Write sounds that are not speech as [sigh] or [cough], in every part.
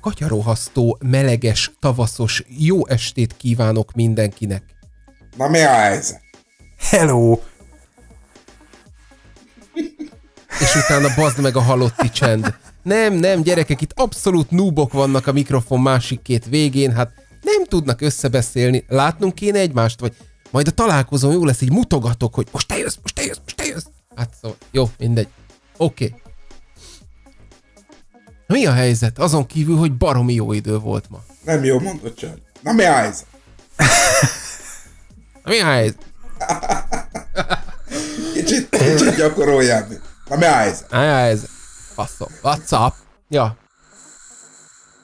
Katyarohasztó, meleges, tavaszos, jó estét kívánok mindenkinek! Na mi a ez? Hello! És utána bazd meg a halotti csend. Nem, nem, gyerekek, itt abszolút núbok vannak a mikrofon másik két végén, hát nem tudnak összebeszélni, látnunk kéne egymást, vagy majd a találkozón jó lesz, így mutogatok, hogy most te jössz, most te jössz, most te jössz. Hát szóval, jó, mindegy. Oké. Okay. Mi a helyzet? Azon kívül, hogy baromi jó idő volt ma. Nem jó mondod, csak. Na mi a helyzet? Na mi a helyzet? kicsit, kicsit gyakoroljál. Na mi a helyzet? Na mi a helyzet? Faszom. up? Ja.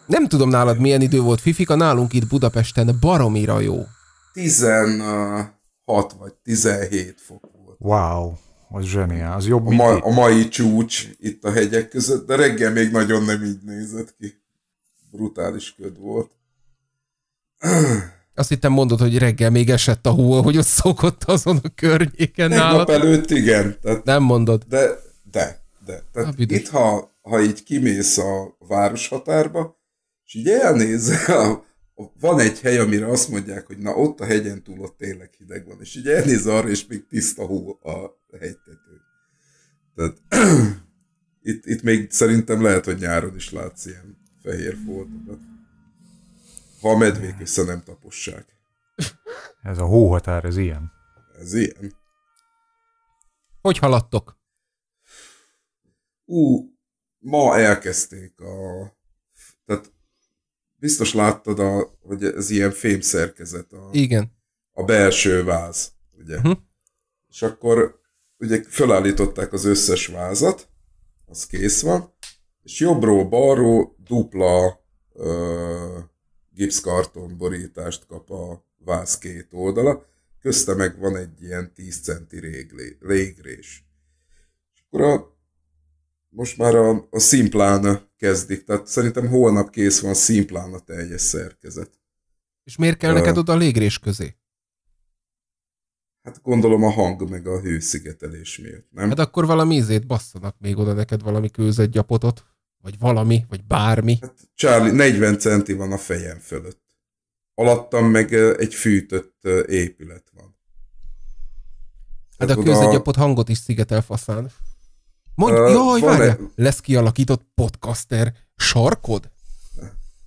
Nem tudom nálad milyen idő volt, Fifika, nálunk itt Budapesten baromira jó. 16 vagy 17 fok volt. Wow, az zseniál, az jobb, a, ma, a mai csúcs itt a hegyek között, de reggel még nagyon nem így nézett ki. Brutális köd volt. Azt hittem mondod, hogy reggel még esett a hó, hogy ott szokott azon a környéken Egy nálad. nap előtt igen. Tehát nem mondod. De, de. De tehát hát, Na, itt, ha, ha így kimész a város és így elnézel, [laughs] van egy hely, amire azt mondják, hogy na ott a hegyen túl ott tényleg hideg van, és így elnéz arra, és még tiszta hó a hegytető. Tehát [clears throat] itt, itt még szerintem lehet, hogy nyáron is látsz ilyen fehér foltokat. Ha a medvék össze nem tapossák. Ez a hóhatár, ez ilyen. Ez ilyen. Hogy haladtok? ú, ma elkezdték a... Tehát biztos láttad, a, hogy ez ilyen szerkezet A, Igen. A belső váz, ugye? Uh-huh. És akkor ugye felállították az összes vázat, az kész van, és jobbról balról dupla ö, gipszkarton borítást kap a váz két oldala, közte meg van egy ilyen 10 centi réglé, régrés. És akkor a most már a, a szimplán kezdik, tehát szerintem holnap kész van szimplán a teljes szerkezet. És miért kell uh, neked oda a légrés közé? Hát gondolom a hang meg a hőszigetelés miatt, nem? Hát akkor valami ízét basszanak még oda neked valami kőzetgyapotot, vagy valami, vagy bármi. Hát Charlie, 40 centi van a fejem fölött. Alattam meg egy fűtött épület van. Hát, hát a kőzetgyapot hangot is szigetel faszán. Mondj, uh, jaj, várj, egy... lesz kialakított podcaster sarkod?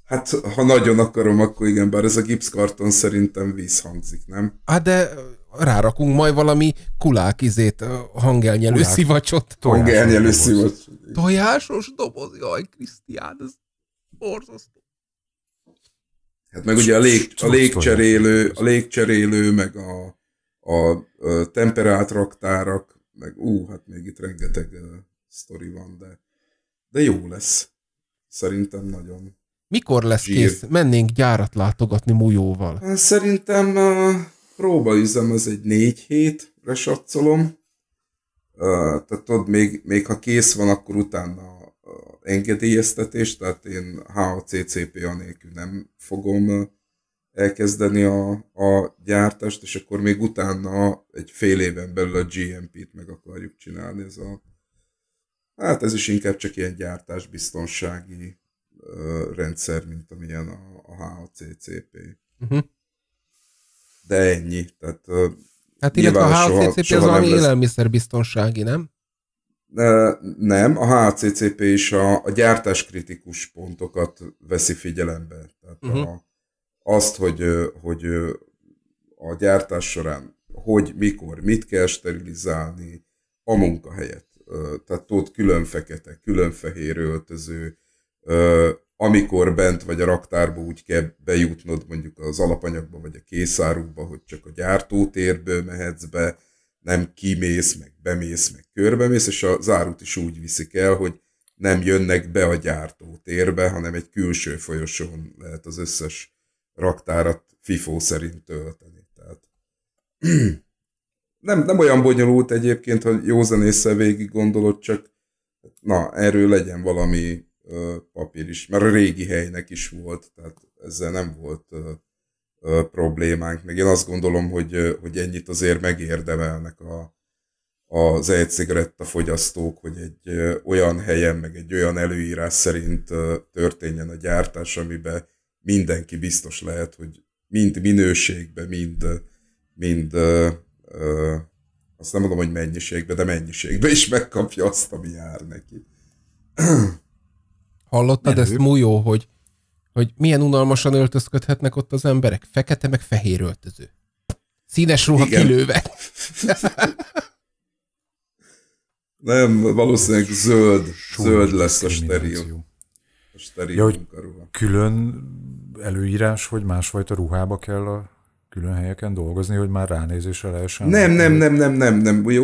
Hát, ha nagyon akarom, akkor igen, bár ez a gipszkarton szerintem vízhangzik, nem? Hát de rárakunk majd valami kulák izét, hangelnyelő kulák. szivacsot. Hangelnyelő szivacs. Tojásos doboz, jaj, Krisztián, ez borzasztó. Hát meg ugye a, lég, a légcserélő, a légcserélő, meg a, a, a temperált raktárak, meg ú, hát még itt rengeteg uh, sztori van, de, de jó lesz. Szerintem nagyon. Mikor lesz zsír. kész? Mennénk gyárat látogatni mújóval. Szerintem uh, próbaüzem az egy négy hétre satszolom. Uh, tehát tudod, még, még ha kész van, akkor utána engedélyeztetés, tehát én HACCP anélkül nem fogom elkezdeni a, a gyártást, és akkor még utána egy fél éven belül a GMP-t meg akarjuk csinálni. Ez a, hát ez is inkább csak ilyen gyártásbiztonsági ö, rendszer, mint amilyen a, a HACCP. Uh-huh. Mhm. De ennyi. Tehát, ö, hát illetve a HACCP soha, az valami lesz... élelmiszerbiztonsági, nem? Nem, a HACCP is a, a gyártáskritikus pontokat veszi figyelembe. Tehát uh-huh. a, azt, hogy, hogy a gyártás során hogy, mikor, mit kell sterilizálni, a munkahelyet. Tehát ott külön fekete, külön fehér öltöző, amikor bent vagy a raktárba úgy kell bejutnod mondjuk az alapanyagba vagy a készárukba, hogy csak a gyártótérből mehetsz be, nem kimész, meg bemész, meg körbemész, és a zárut is úgy viszik el, hogy nem jönnek be a gyártótérbe, hanem egy külső folyosón lehet az összes raktárat FIFO szerint tölteni. Tehát, nem, nem olyan bonyolult egyébként, hogy jó zenésszel végig gondolod, csak na, erről legyen valami ö, papír is, mert a régi helynek is volt, tehát ezzel nem volt ö, ö, problémánk, meg én azt gondolom, hogy, ö, hogy ennyit azért megérdemelnek a, az e-cigaretta fogyasztók, hogy egy olyan helyen, meg egy olyan előírás szerint történjen a gyártás, amiben mindenki biztos lehet, hogy mind minőségben, mind, mind ö, ö, azt nem mondom, hogy mennyiségbe, de mennyiségbe is megkapja azt, ami jár neki. Hallottad Menő. ezt, Mújó, hogy, hogy milyen unalmasan öltözködhetnek ott az emberek? Fekete meg fehér öltöző. Színes ruha Igen. kilőve. [laughs] nem, valószínűleg zöld, zöld lesz a steril. A steril ja, külön előírás, hogy másfajta ruhába kell a külön helyeken dolgozni, hogy már ránézésre lehessen? Nem, nem, nem, nem, nem, nem, jó,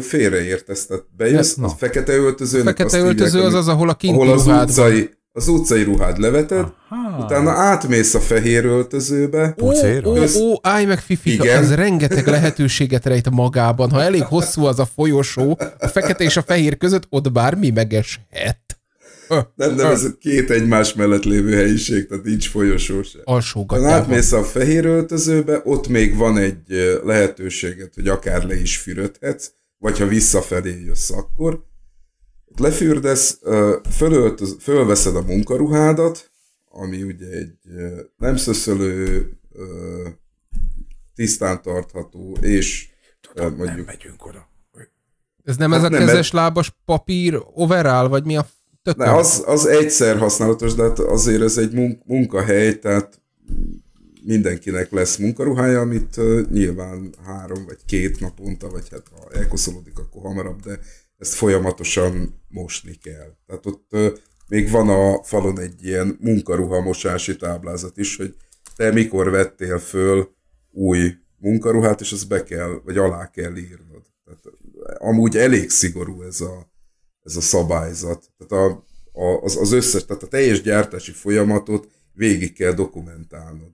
ezt, tehát bejössz, a fekete öltözőnek a fekete azt öltöző hívják, az az, ahol a kinti ahol az utcai, az utcai ruhád leveted, Aha. utána átmész a fehér öltözőbe. Ó, ó, ó, állj meg, Fifika, Igen. ez rengeteg lehetőséget rejt magában. Ha elég hosszú az a folyosó, a fekete és a fehér között, ott bármi megeshet nem nevezett két egymás mellett lévő helyiség, tehát nincs folyosó se. Alsógatjában. Ha átmész a fehér öltözőbe, ott még van egy lehetőséget, hogy akár le is fürödhetsz, vagy ha visszafelé jössz akkor. Ott lefürdesz, fölöltöz, fölveszed a munkaruhádat, ami ugye egy nem szöszölő, tisztán tartható, és Tudom, mondjuk... nem megyünk oda. Ez nem hát ez a kezes lábas papír overall, vagy mi a tök ne, az, az egyszer használatos, de hát azért ez egy munkahely, tehát mindenkinek lesz munkaruhája, amit nyilván három vagy két naponta, vagy hát ha elkoszolódik, akkor hamarabb, de ezt folyamatosan mosni kell. Tehát ott még van a falon egy ilyen munkaruha mosási táblázat is, hogy te mikor vettél föl új munkaruhát, és ezt be kell, vagy alá kell írnod. Tehát, amúgy elég szigorú ez a ez a szabályzat. Tehát a, a, az, az összes, tehát a teljes gyártási folyamatot végig kell dokumentálnod.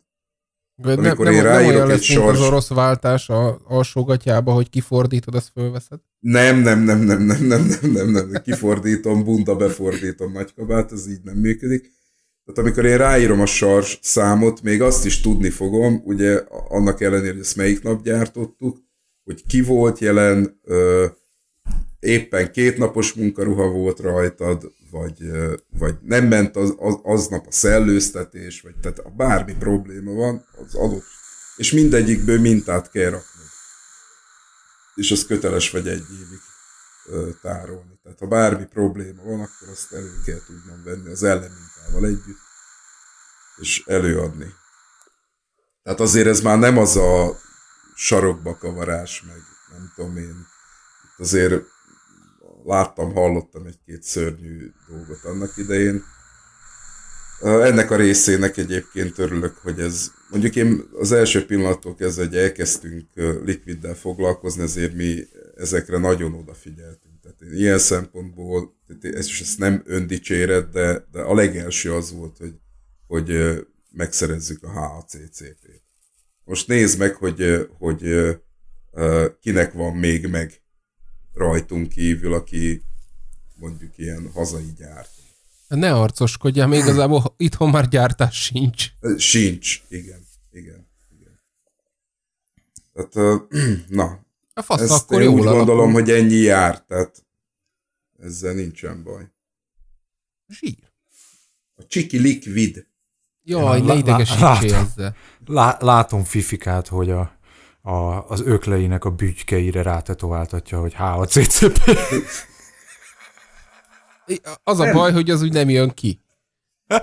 De Amikor nem, én nem, nem olyan egy lesz, sors... az orosz váltás a alsógatyába, hogy kifordítod, ezt fölveszed? Nem, nem, nem, nem, nem, nem, nem, nem, nem. nem, Kifordítom, bunda befordítom nagykabát, ez így nem működik. Tehát amikor én ráírom a sars számot, még azt is tudni fogom, ugye annak ellenére, hogy ezt melyik nap gyártottuk, hogy ki volt jelen, éppen kétnapos munkaruha volt rajtad, vagy, vagy nem ment az, az, aznap a szellőztetés, vagy tehát a bármi probléma van, az adott. És mindegyikből mintát kell rakni. És az köteles vagy egy évig tárolni. Tehát ha bármi probléma van, akkor azt elő kell tudnom venni az ellenmintával együtt, és előadni. Tehát azért ez már nem az a sarokba kavarás, meg nem tudom én, azért láttam, hallottam egy-két szörnyű dolgot annak idején. Ennek a részének egyébként örülök, hogy ez, mondjuk én az első pillanattól kezdve, hogy elkezdtünk likviddel foglalkozni, ezért mi ezekre nagyon odafigyeltünk. Tehát én ilyen szempontból, tehát ez is ezt nem öndicséret, de, de a legelső az volt, hogy, hogy megszerezzük a HACCP-t. Most nézd meg, hogy, hogy kinek van még meg rajtunk kívül, aki mondjuk ilyen hazai gyárt. Ne arcoskodjál, még igazából itthon már gyártás sincs. Sincs, igen, igen. igen. Tehát, [clears throat] na, a fasz, ezt akkor én úgy alakul. gondolom, hogy ennyi jár, tehát ezzel nincsen baj. Zsír. A csiki likvid. Jaj, ne idegesítsél ezzel. látom fifikát, hogy a a, az ökleinek a bütykeire rátetováltatja, hogy HACCP. [laughs] Az a nem. baj, hogy az úgy nem jön ki.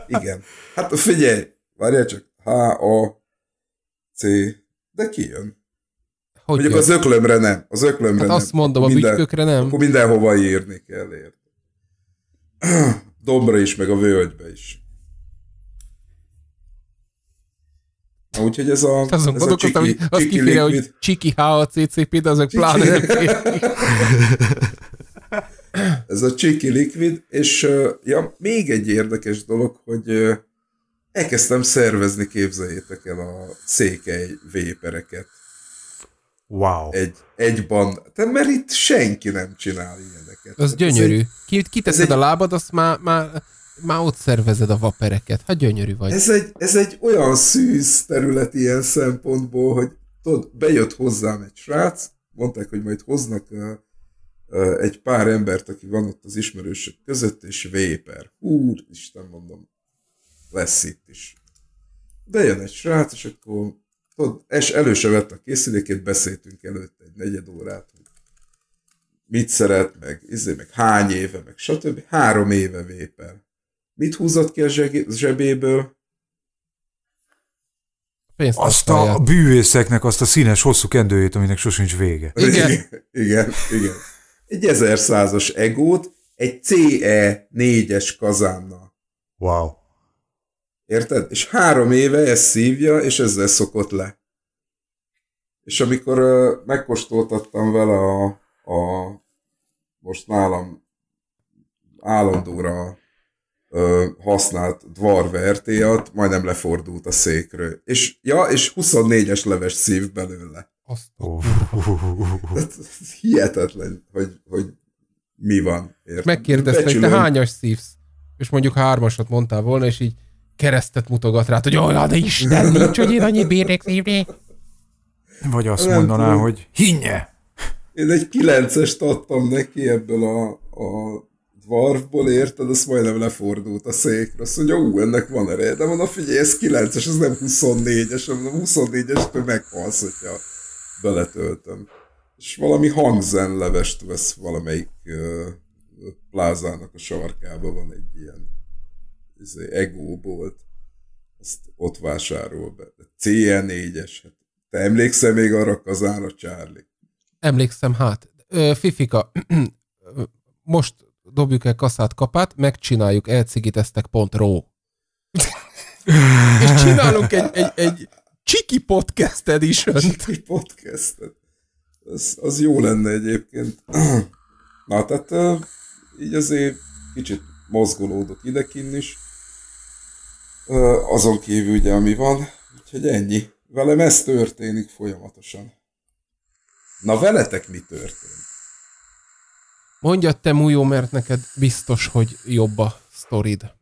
Igen. Hát figyelj, várjál csak, H-A-C, de jön? Hogy Mondjuk jön? az öklömre nem, az öklömre hát nem. azt mondom, akkor a minden, bütykökre nem. Akkor mindenhova írni kell, érted. [clears throat] Dombra is, meg a völgybe is. Úgyhogy ez a, Azon ez a csiki, az azt csiki kiféle, hogy csiki HACCP, de azok pláne [laughs] Ez a csiki liquid, és ja, még egy érdekes dolog, hogy elkezdtem szervezni, képzeljétek el a székely vépereket. Wow. Egy, egyban. Te, mert itt senki nem csinál ilyeneket. Az Tehát gyönyörű. Egy, Ki, kiteszed egy... a lábad, azt már, már már ott szervezed a vapereket. Hát gyönyörű vagy. Ez egy, ez egy olyan szűz terület ilyen szempontból, hogy tudod, bejött hozzám egy srác, mondták, hogy majd hoznak uh, uh, egy pár embert, aki van ott az ismerősök között, és Véper. úr, isten mondom, lesz itt is. Bejön egy srác, és akkor tudod, és elő se vett a készülékét, beszéltünk előtte egy negyed órát, hogy mit szeret, meg, izé, meg hány éve, meg stb. Három éve Véper. Mit húzott ki a zsebéből? Pénzt azt a bűvészeknek azt a színes hosszú kendőjét, aminek sosincs vége. Igen, igen, [laughs] igen. Egy ezerszázas egót egy CE 4-es kazánnal. Wow. Érted? És három éve ezt szívja, és ezzel szokott le. És amikor megkóstoltattam vele a, a most nálam állandóra ö, használt dvarvertéjat, majdnem lefordult a székről. És, ja, és 24-es leves szív belőle. Azt hihetetlen, hogy, hogy mi van. Értem? Megkérdezte, hogy te hányas szívsz? És mondjuk hármasat mondtál volna, és így keresztet mutogat rá, hogy olyan, de Isten nincs, hogy én annyit bírnék szívni. Vagy azt Nem mondaná, tudom. hogy hinje. Én egy kilences adtam neki ebből a, a dwarfból, érted, azt majdnem lefordult a székre. Azt mondja, ú, ennek van ereje. De mondom, figyelj, ez 9-es, ez nem 24-es, hanem 24-estől es meghalsz, hogyha beletöltöm. És valami hangzenlevest vesz valamelyik ö, plázának a sarkába van egy ilyen izé, ego volt. Azt ott vásárol be. CN4-es. Hát, te emlékszel még arra a kazánra, Charlie? Emlékszem, hát. Ö, Fifika, [clears throat] most dobjuk el kaszát kapát, megcsináljuk pont ró. [laughs] És csinálunk egy, egy, egy csiki podcast edition Csiki podcast az, az jó lenne egyébként. [clears throat] Na, tehát így azért kicsit mozgolódok idekin is. Azon kívül ugye, ami van. Úgyhogy ennyi. Velem ez történik folyamatosan. Na, veletek mi történt? Mondja te, Mújó, mert neked biztos, hogy jobb a sztorid.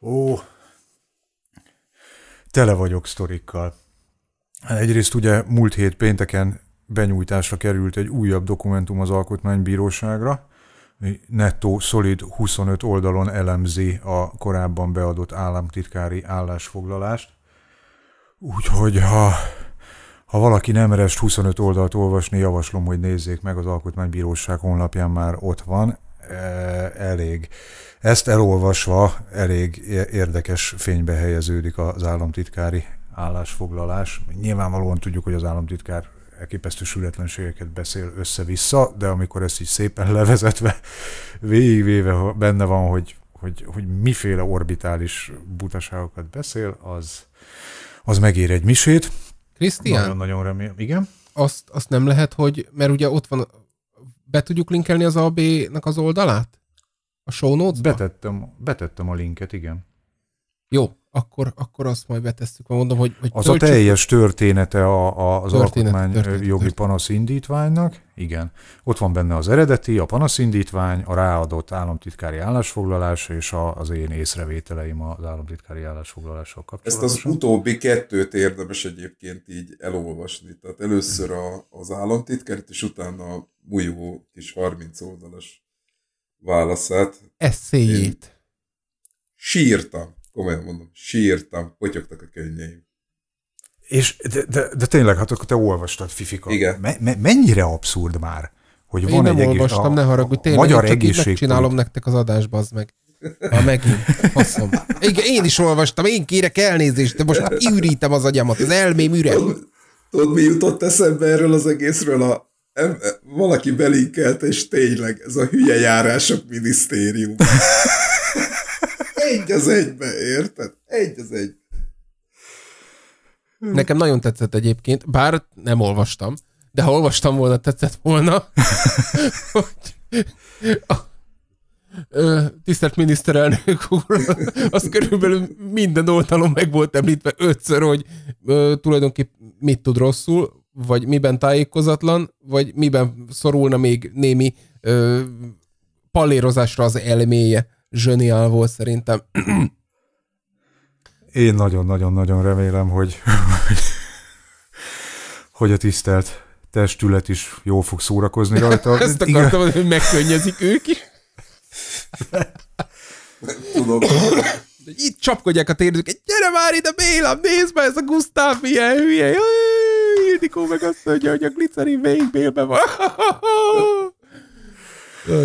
Ó, tele vagyok sztorikkal. Hát egyrészt ugye múlt hét pénteken benyújtásra került egy újabb dokumentum az Alkotmánybíróságra, ami nettó szolid 25 oldalon elemzi a korábban beadott államtitkári állásfoglalást. Úgyhogy ha ha valaki nem rest 25 oldalt olvasni, javaslom, hogy nézzék meg, az Alkotmánybíróság honlapján már ott van. E, elég. Ezt elolvasva elég érdekes fénybe helyeződik az államtitkári állásfoglalás. Nyilvánvalóan tudjuk, hogy az államtitkár elképesztő sületlenségeket beszél össze-vissza, de amikor ezt így szépen levezetve, végigvéve benne van, hogy, hogy, hogy miféle orbitális butaságokat beszél, az, az megér egy misét. Krisztián? Nagyon-nagyon remélem, igen. Azt, azt nem lehet, hogy, mert ugye ott van, be tudjuk linkelni az AB-nak az oldalát? A show notes -ba? betettem, betettem a linket, igen. Jó, akkor, akkor azt majd betesszük. Mondom, hogy, hogy az töltsük. a teljes története a, a, az történet, alkotmány történet. panaszindítványnak, igen. Ott van benne az eredeti, a panaszindítvány, a ráadott államtitkári állásfoglalás és a, az én észrevételeim az államtitkári állásfoglalással kapcsolatban. Ezt az utóbbi kettőt érdemes egyébként így elolvasni. Tehát először a, az államtitkárt, és utána a mújó kis 30 oldalas válaszát. Eszéjét. sírtam komolyan mondom, sírtam, potyogtak a könnyeim. És de, de, de tényleg, hát akkor te olvastad, Fifika. Igen. Me, me, mennyire abszurd már, hogy Én van nem egy olvastam, egész, a, ne haragudj, tényleg, magyar egészség. csinálom nektek az adásba, bazd meg. Ha megint, faszom. Igen, én is olvastam, én kérek elnézést, de most már ürítem az agyamat, az elmém üreg. Tudod, mi jutott eszembe erről az egészről? A, valaki belinkelt, és tényleg ez a hülye járások minisztérium. Egy az egybe, érted? Egy az egy. Hm. Nekem nagyon tetszett egyébként, bár nem olvastam, de ha olvastam volna, tetszett volna. [laughs] a, tisztelt miniszterelnök úr, az körülbelül minden oldalon meg volt említve ötször, hogy tulajdonképpen mit tud rosszul, vagy miben tájékozatlan, vagy miben szorulna még némi ö, palérozásra az elméje zseniál volt szerintem. [clears throat] Én nagyon-nagyon-nagyon remélem, hogy, hogy, a tisztelt testület is jól fog szórakozni rajta. [laughs] Ezt akartam, Igen. hogy megkönnyezik ők is. Tudok. Itt csapkodják a egy gyere már ide Béla, nézd be, ez a Gusztáv milyen hülye. Ildikó meg azt mondja, hogy a glicerin végbélben van. [laughs]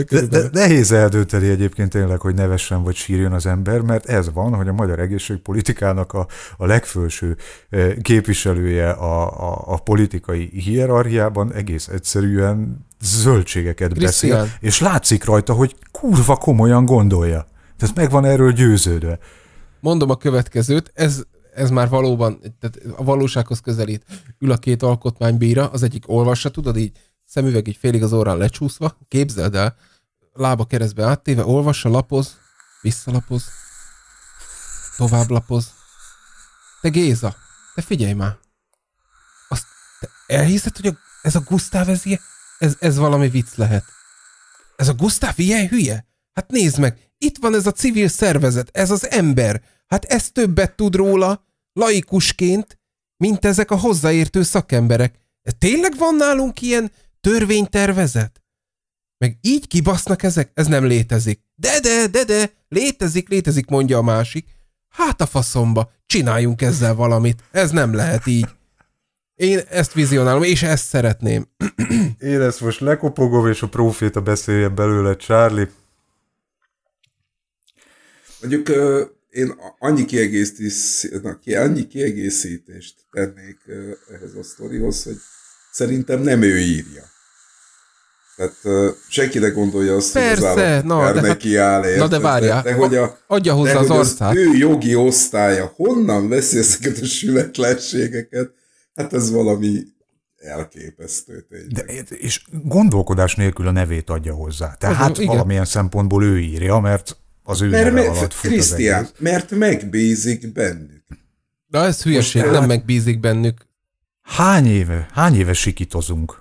De, de nehéz eldönteni egyébként tényleg, hogy nevessen vagy sírjon az ember, mert ez van, hogy a magyar egészségpolitikának a, a legfőső képviselője a, a, a politikai hierarchiában egész egyszerűen zöldségeket Christian. beszél, és látszik rajta, hogy kurva komolyan gondolja. Tehát meg van erről győződve. Mondom a következőt, ez ez már valóban, tehát a valósághoz közelít. Ül a két alkotmánybíra, az egyik olvassa, tudod így, szemüveg így félig az órán lecsúszva, képzeld el, lába keresztbe áttéve, olvassa, lapoz, visszalapoz, tovább lapoz. Te Géza, te figyelj már. Azt te elhiszed, hogy a, ez a Gusztáv, ez, ez, ez valami vicc lehet. Ez a Gusztáv ilyen hülye? Hát nézd meg, itt van ez a civil szervezet, ez az ember. Hát ez többet tud róla, laikusként, mint ezek a hozzáértő szakemberek. Tényleg van nálunk ilyen törvénytervezet? Meg így kibasznak ezek? Ez nem létezik. De, de, de, de, létezik, létezik, mondja a másik. Hát a faszomba, csináljunk ezzel valamit. Ez nem lehet így. Én ezt vizionálom, és ezt szeretném. Én ezt most lekopogom, és a proféta beszélje belőle, Charlie. Mondjuk én annyi, annyi kiegészítést tennék ehhez a sztorihoz, hogy szerintem nem ő írja. Tehát uh, senki ne gondolja azt, Persze, hogy az na, de neki hát, áll, érted? Na de várjál, de, de, hogy a, adja hozzá de, az arcát. Az ő jogi osztálya honnan veszi ezeket a sületlenségeket? Hát ez valami elképesztő tényleg. De, és gondolkodás nélkül a nevét adja hozzá. Tehát Igen. valamilyen szempontból ő írja, mert az ő mert, neve alatt mert, fut Krisztián, mert megbízik bennük. Na ez hülyeség, Most, nem hát, megbízik bennük. Hány éve, hány éve sikítozunk?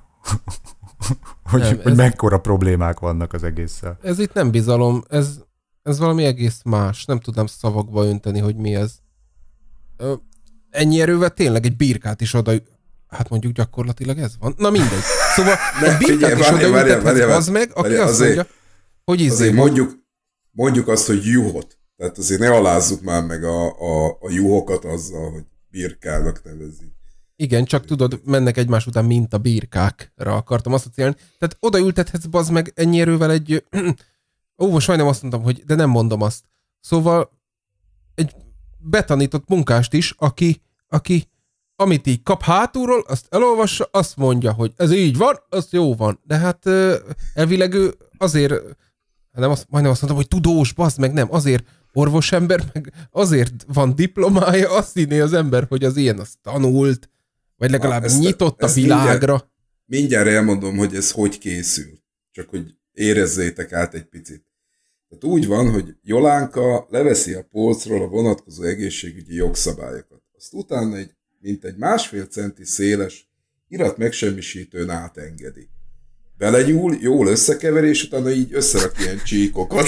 [laughs] hogy, nem, hogy ez, mekkora problémák vannak az egésszel. Ez itt nem bizalom, ez, ez valami egész más. Nem tudnám szavakba önteni, hogy mi ez. ennyi erővel tényleg egy birkát is oda... Hát mondjuk gyakorlatilag ez van. Na mindegy. Szóval [laughs] egy birkát is oda ültethetsz az meg, aki várjá, azt azért, mondja, hogy izé azért mondjuk, mondjuk azt, hogy juhot. Tehát azért ne alázzuk már meg a, a, a juhokat azzal, hogy birkának nevezik. Igen, csak tudod, mennek egymás után, mint a birkákra akartam asszociálni. Tehát oda ültethetsz, bazd meg, ennyi erővel egy... [clears throat] Ó, most majdnem azt mondtam, hogy... De nem mondom azt. Szóval egy betanított munkást is, aki, aki amit így kap hátulról, azt elolvassa, azt mondja, hogy ez így van, az jó van. De hát elvileg ő azért, nem azt, majdnem azt mondtam, hogy tudós, bazd meg, nem, azért orvosember, meg azért van diplomája, azt hinné az ember, hogy az ilyen, az tanult, vagy legalább Na, nyitott a, világra. Mindjárt, mindjárt elmondom, hogy ez hogy készül. Csak hogy érezzétek át egy picit. Tehát úgy van, hogy Jolánka leveszi a polcról a vonatkozó egészségügyi jogszabályokat. Azt utána egy, mint egy másfél centi széles irat megsemmisítőn átengedi. Belegyúl, jól összekeverés, utána így összerak ilyen csíkokat.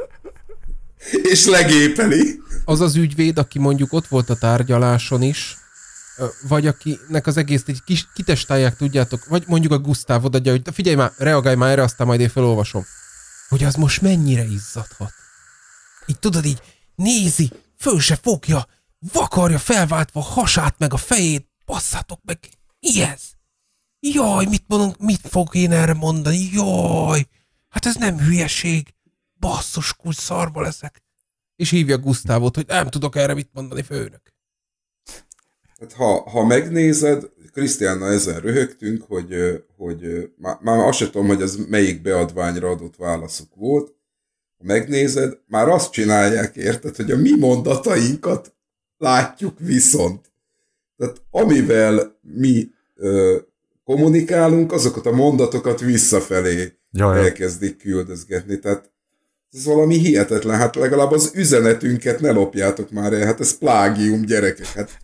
[laughs] és legépeli. Az az ügyvéd, aki mondjuk ott volt a tárgyaláson is, vagy akinek az egész egy kis, kitestálják, tudjátok, vagy mondjuk a Gusztáv odaadja, hogy figyelj már, reagálj már erre, aztán majd én felolvasom. Hogy az most mennyire izzadhat. Így tudod, így nézi, föl se fogja, vakarja felváltva a hasát meg a fejét, basszátok meg, mi ez? Jaj, mit mondunk, mit fog én erre mondani? Jaj, hát ez nem hülyeség. Basszus, kulcs szarba leszek. És hívja Gusztávot, hogy nem tudok erre mit mondani, főnök. Hát ha, ha megnézed, Krisztiánna ezen röhögtünk, hogy, hogy már, már azt sem tudom, hogy az melyik beadványra adott válaszuk volt. Ha megnézed, már azt csinálják, érted, hogy a mi mondatainkat látjuk viszont. Tehát amivel mi ö, kommunikálunk, azokat a mondatokat visszafelé Jaj. elkezdik küldözgetni. Tehát ez valami hihetetlen, hát legalább az üzenetünket ne lopjátok már el, hát ez plágium gyerekek. Hát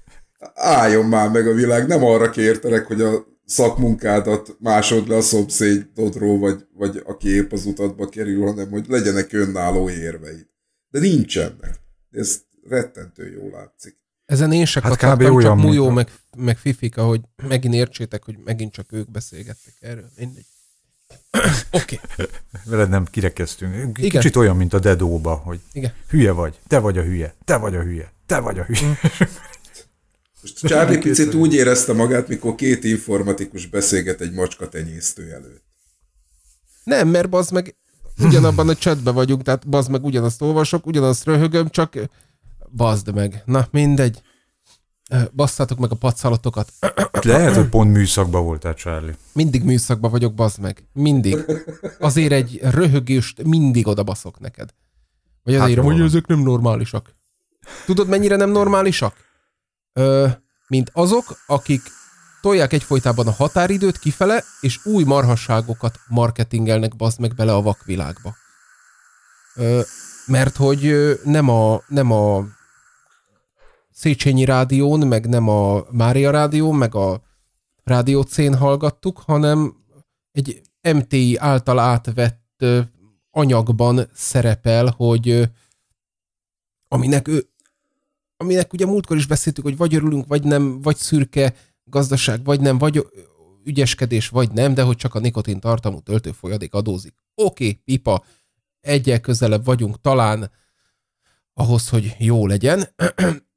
álljon már meg a világ, nem arra kértelek, hogy a szakmunkádat másod le a szomszédodról, vagy, vagy aki épp az utatba kerül, hanem hogy legyenek önálló érveid. De nincsenek. Ez rettentő jó látszik. Ezen én se hát akartam, csak Mujó meg, meg Fifika, hogy megint értsétek, hogy megint csak ők beszélgettek erről. Mindegy. [clears throat] Oké. Okay. [laughs] Veled nem kirekeztünk. Kicsit Igen. olyan, mint a dedóba, hogy Igen. hülye vagy, te vagy a hülye, te vagy a hülye, te vagy a hülye. Mm. [laughs] Most Charlie picit úgy érezte magát, mikor két informatikus beszélget egy macska tenyésztő előtt. Nem, mert bazd meg ugyanabban a csatban vagyunk, tehát bazd meg ugyanazt olvasok, ugyanazt röhögöm, csak bazd meg. Na, mindegy. Basszátok meg a pacsalatokat. Hát lehet, hogy pont műszakban voltál, Charlie. Mindig műszakban vagyok, bazd meg. Mindig. Azért egy röhögést mindig oda baszok neked. Vagy azért, hát, hogy ezek nem normálisak. Tudod, mennyire nem normálisak? mint azok, akik tolják egyfolytában a határidőt kifele, és új marhasságokat marketingelnek bazd meg bele a vakvilágba. mert hogy nem a, nem a Széchenyi rádión, meg nem a Mária rádión, meg a Rádió c hallgattuk, hanem egy MTI által átvett anyagban szerepel, hogy aminek ő, aminek ugye múltkor is beszéltük, hogy vagy örülünk, vagy nem, vagy szürke gazdaság, vagy nem, vagy ügyeskedés, vagy nem, de hogy csak a nikotin tartalmú töltőfolyadék adózik. Oké, okay, pipa, egyel közelebb vagyunk talán ahhoz, hogy jó legyen,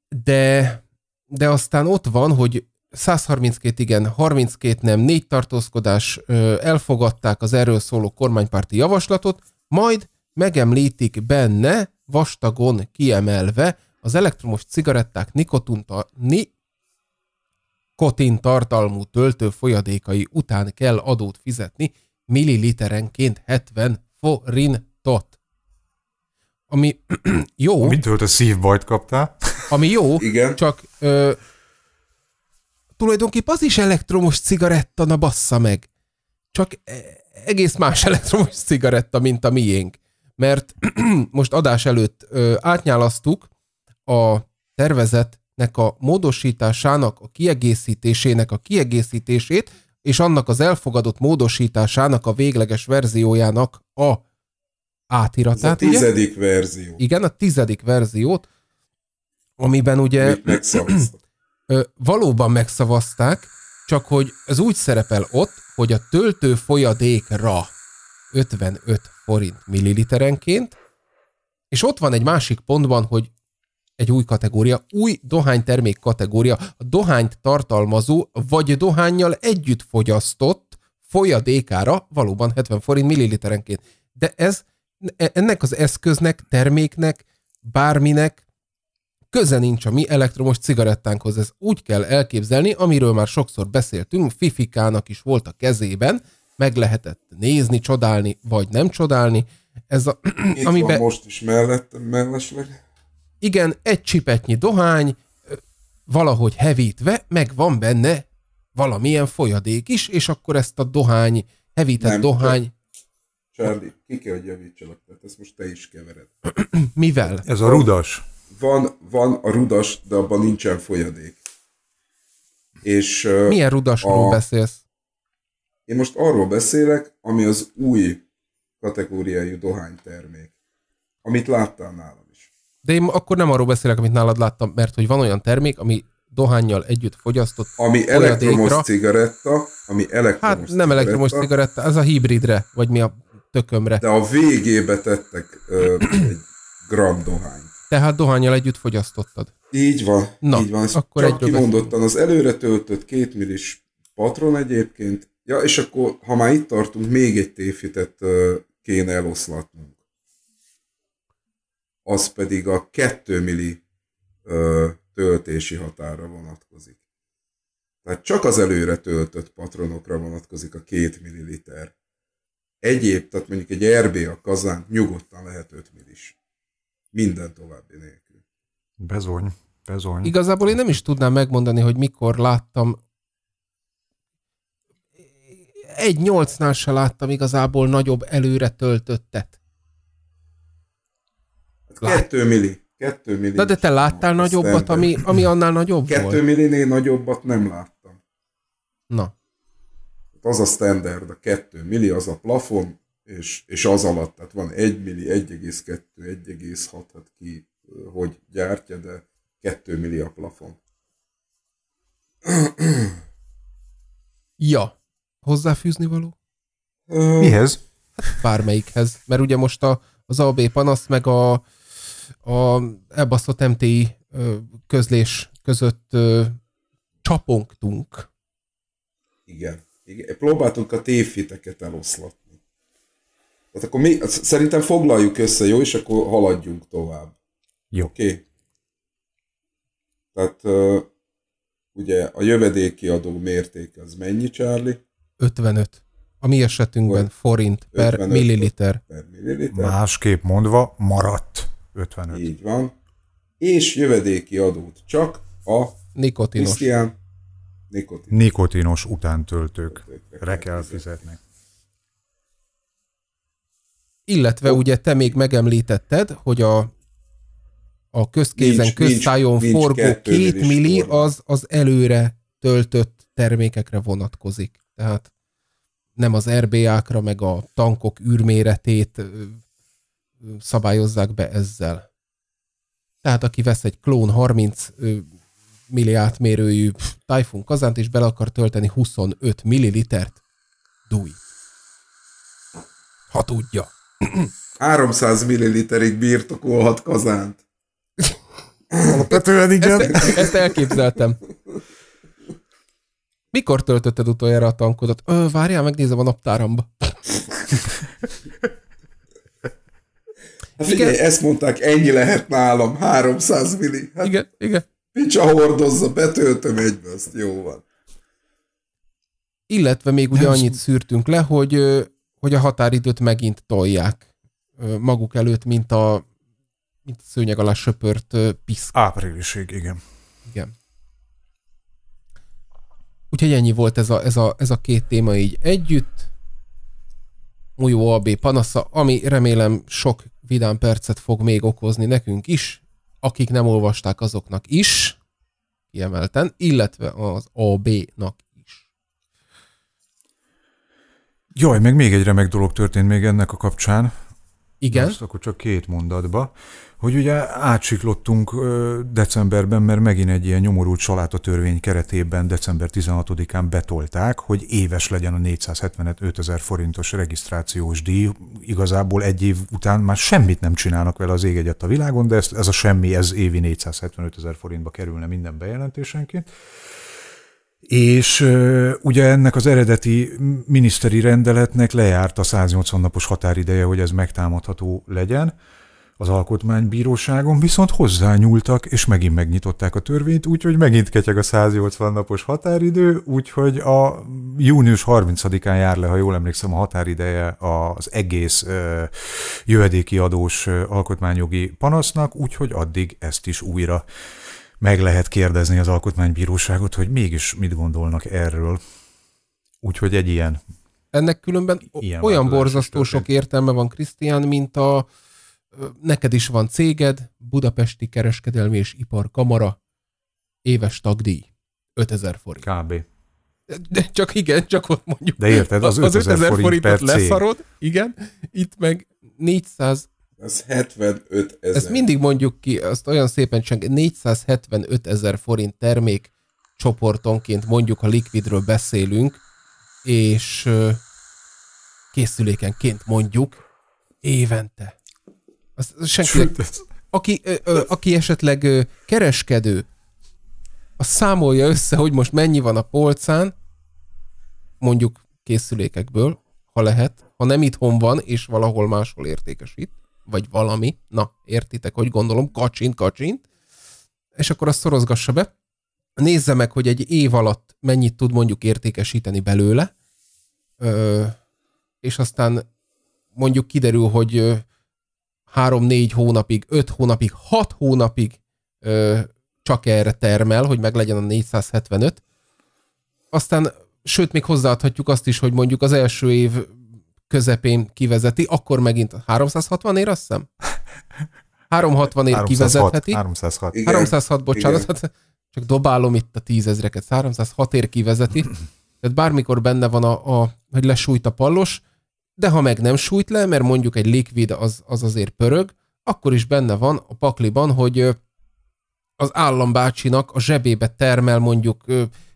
[clears throat] de, de aztán ott van, hogy 132 igen, 32 nem, négy tartózkodás elfogadták az erről szóló kormánypárti javaslatot, majd megemlítik benne, vastagon kiemelve, az elektromos cigaretták ni, kotin tartalmú töltő folyadékai után kell adót fizetni milliliterenként 70 forintot. Ami [clears throat] jó. Mitől a szívbajt kaptál? Ami jó, Igen. csak ö, tulajdonképp az is elektromos cigaretta, na bassza meg. Csak e, egész más [laughs] elektromos cigaretta, mint a miénk. Mert [clears throat] most adás előtt ö, átnyálasztuk, a tervezetnek a módosításának, a kiegészítésének a kiegészítését, és annak az elfogadott módosításának a végleges verziójának a átiratát. Ez a tizedik ugye? verzió. Igen, a tizedik verziót, amiben ugye [clears throat] valóban megszavazták, csak hogy ez úgy szerepel ott, hogy a töltő folyadékra 55 forint milliliterenként, és ott van egy másik pontban, hogy egy új kategória, új dohánytermék kategória, a dohányt tartalmazó vagy dohányjal együtt fogyasztott folyadékára valóban 70 forint milliliterenként. De ez e, ennek az eszköznek, terméknek, bárminek köze nincs a mi elektromos cigarettánkhoz. Ez úgy kell elképzelni, amiről már sokszor beszéltünk, Fifikának is volt a kezében, meg lehetett nézni, csodálni, vagy nem csodálni. Ez a, [clears throat] Itt amiben... most is mellett, mellesleg igen, egy csipetnyi dohány, valahogy hevítve, meg van benne valamilyen folyadék is, és akkor ezt a dohány, hevített Nem, dohány... Charlie, ki kell, hogy javítsalak, tehát ezt most te is kevered. [clears throat] Mivel? Ez a rudas. Van, van a rudas, de abban nincsen folyadék. És, Milyen rudasról a... beszélsz? Én most arról beszélek, ami az új kategóriájú dohánytermék, amit láttál nálam. De én akkor nem arról beszélek, amit nálad láttam, mert hogy van olyan termék, ami dohányjal együtt fogyasztott Ami elektromos dékra. cigaretta, ami elektromos Hát nem elektromos cigaretta, ez a hibridre, vagy mi a tökömre. De a végébe tettek ö, egy gram dohányt. Tehát dohányjal együtt fogyasztottad. Így van, Na, így van. akkor csak kimondottan az előre töltött két millis patron egyébként. Ja, és akkor, ha már itt tartunk, még egy tévhitet kéne eloszlatnunk az pedig a 2 milli ö, töltési határa vonatkozik. Tehát csak az előre töltött patronokra vonatkozik a 2 milliliter. Egyéb, tehát mondjuk egy RB a kazán nyugodtan lehet 5 millis. Minden további nélkül. Bezony, bezony. Igazából én nem is tudnám megmondani, hogy mikor láttam egy nyolcnál se láttam igazából nagyobb előre töltöttet. Kettő milli. Kettő milli. Na de te láttál nagyobbat, ami, ami annál nagyobb Kettő volt? Kettő millinél nagyobbat nem láttam. Na. Hát az a standard, a kettő milli, az a plafon, és, és az alatt, tehát van egy milli, 1,2, 1,6, hát ki hogy gyártja, de kettő milli a plafon. Ja. Hozzáfűzni való? Mihez? Hát bármelyikhez. Mert ugye most a, az AB panasz, meg a, a elbasztott MTI közlés között csapongtunk. Igen. Igen. Próbáltunk a tévhiteket eloszlatni. Tehát akkor mi, szerintem foglaljuk össze, jó? És akkor haladjunk tovább. Jó. Oké. Okay. Tehát ugye a jövedéki adó mérték az mennyi, Charlie? 55. A mi esetünkben forint per milliliter. per milliliter. Másképp mondva maradt. 55. Így van. És jövedéki adót csak a nikotinos. Krisztián nikotinos. nikotinos utántöltők re kell fizetni. Illetve ugye te még megemlítetted, hogy a a közkézen, nincs, köztájon nincs, forgó nincs két milli az, az előre töltött termékekre vonatkozik. Tehát nem az RBA-kra, meg a tankok űrméretét szabályozzák be ezzel. Tehát aki vesz egy klón 30 milliárd mérőjű Typhoon kazánt, és bele akar tölteni 25 millilitert, dúj. Ha tudja. 300 [clears throat] milliliterig birtokolhat kazánt. [clears throat] Alapvetően igen. Ezt, ezt elképzeltem. Mikor töltötted utoljára a tankodat? Ö, várjál, megnézem a naptáramba. Hát igen. Figyelj, ezt mondták, ennyi lehet nálam, 300 milli. Hát, igen, igen. Picsa hordozza, betöltöm egybe, azt jó van. Illetve még ugye annyit szűrtünk le, hogy, hogy a határidőt megint tolják maguk előtt, mint a, mint a szőnyeg alá söpört piszk. Áprilisig, igen. Igen. Úgyhogy ennyi volt ez a, ez a, ez a két téma így együtt. Mújó AB panasza, ami remélem sok vidám percet fog még okozni nekünk is, akik nem olvasták azoknak is, kiemelten, illetve az AB-nak is. Jaj, meg még egy remek dolog történt még ennek a kapcsán. Igen. Most akkor csak két mondatba hogy ugye átsiklottunk decemberben, mert megint egy ilyen nyomorult salátatörvény keretében december 16-án betolták, hogy éves legyen a 475 ezer forintos regisztrációs díj. Igazából egy év után már semmit nem csinálnak vele az ég egyet a világon, de ez, ez a semmi, ez évi 475 ezer forintba kerülne minden bejelentésenként. És ugye ennek az eredeti miniszteri rendeletnek lejárt a 180 napos határideje, hogy ez megtámadható legyen az alkotmánybíróságon viszont hozzányúltak, és megint megnyitották a törvényt, úgyhogy megint ketyeg a 180 napos határidő, úgyhogy a június 30-án jár le, ha jól emlékszem, a határideje az egész ö, jövedéki adós alkotmányjogi panasznak, úgyhogy addig ezt is újra meg lehet kérdezni az alkotmánybíróságot, hogy mégis mit gondolnak erről. Úgyhogy egy ilyen. Ennek különben ilyen olyan borzasztó sok értelme van, Krisztián, mint a neked is van céged, Budapesti Kereskedelmi és Iparkamara, éves tagdíj, 5000 forint. Kb. De csak igen, csak ott mondjuk. De érted, az, az 5000 forint forintot leszarod, cég. igen, itt meg 400 az 75 ezer. Ezt mindig mondjuk ki, azt olyan szépen csak 475 ezer forint termék csoportonként mondjuk, a likvidről beszélünk, és készülékenként mondjuk évente azt senki, aki, ö, ö, aki esetleg ö, kereskedő, az számolja össze, hogy most mennyi van a polcán, mondjuk készülékekből, ha lehet, ha nem itthon van, és valahol máshol értékesít, vagy valami, na, értitek, hogy gondolom, kacsint, kacsint, és akkor azt szorozgassa be, nézze meg, hogy egy év alatt mennyit tud mondjuk értékesíteni belőle, ö, és aztán mondjuk kiderül, hogy 3-4 hónapig, 5 hónapig, 6 hónapig ö, csak erre termel, hogy meglegyen a 475. Aztán, sőt, még hozzáadhatjuk azt is, hogy mondjuk az első év közepén kivezeti, akkor megint 360 ér, azt hiszem? 360 ér 306, kivezetheti. 306. Igen, 306, bocsánat, igen. [laughs] csak dobálom itt a tízezreket. 306 ér kivezeti. Tehát bármikor benne van, a, a, hogy lesújt a pallos, de ha meg nem sújt le, mert mondjuk egy likvid az, az azért pörög, akkor is benne van a pakliban, hogy az állambácsinak a zsebébe termel mondjuk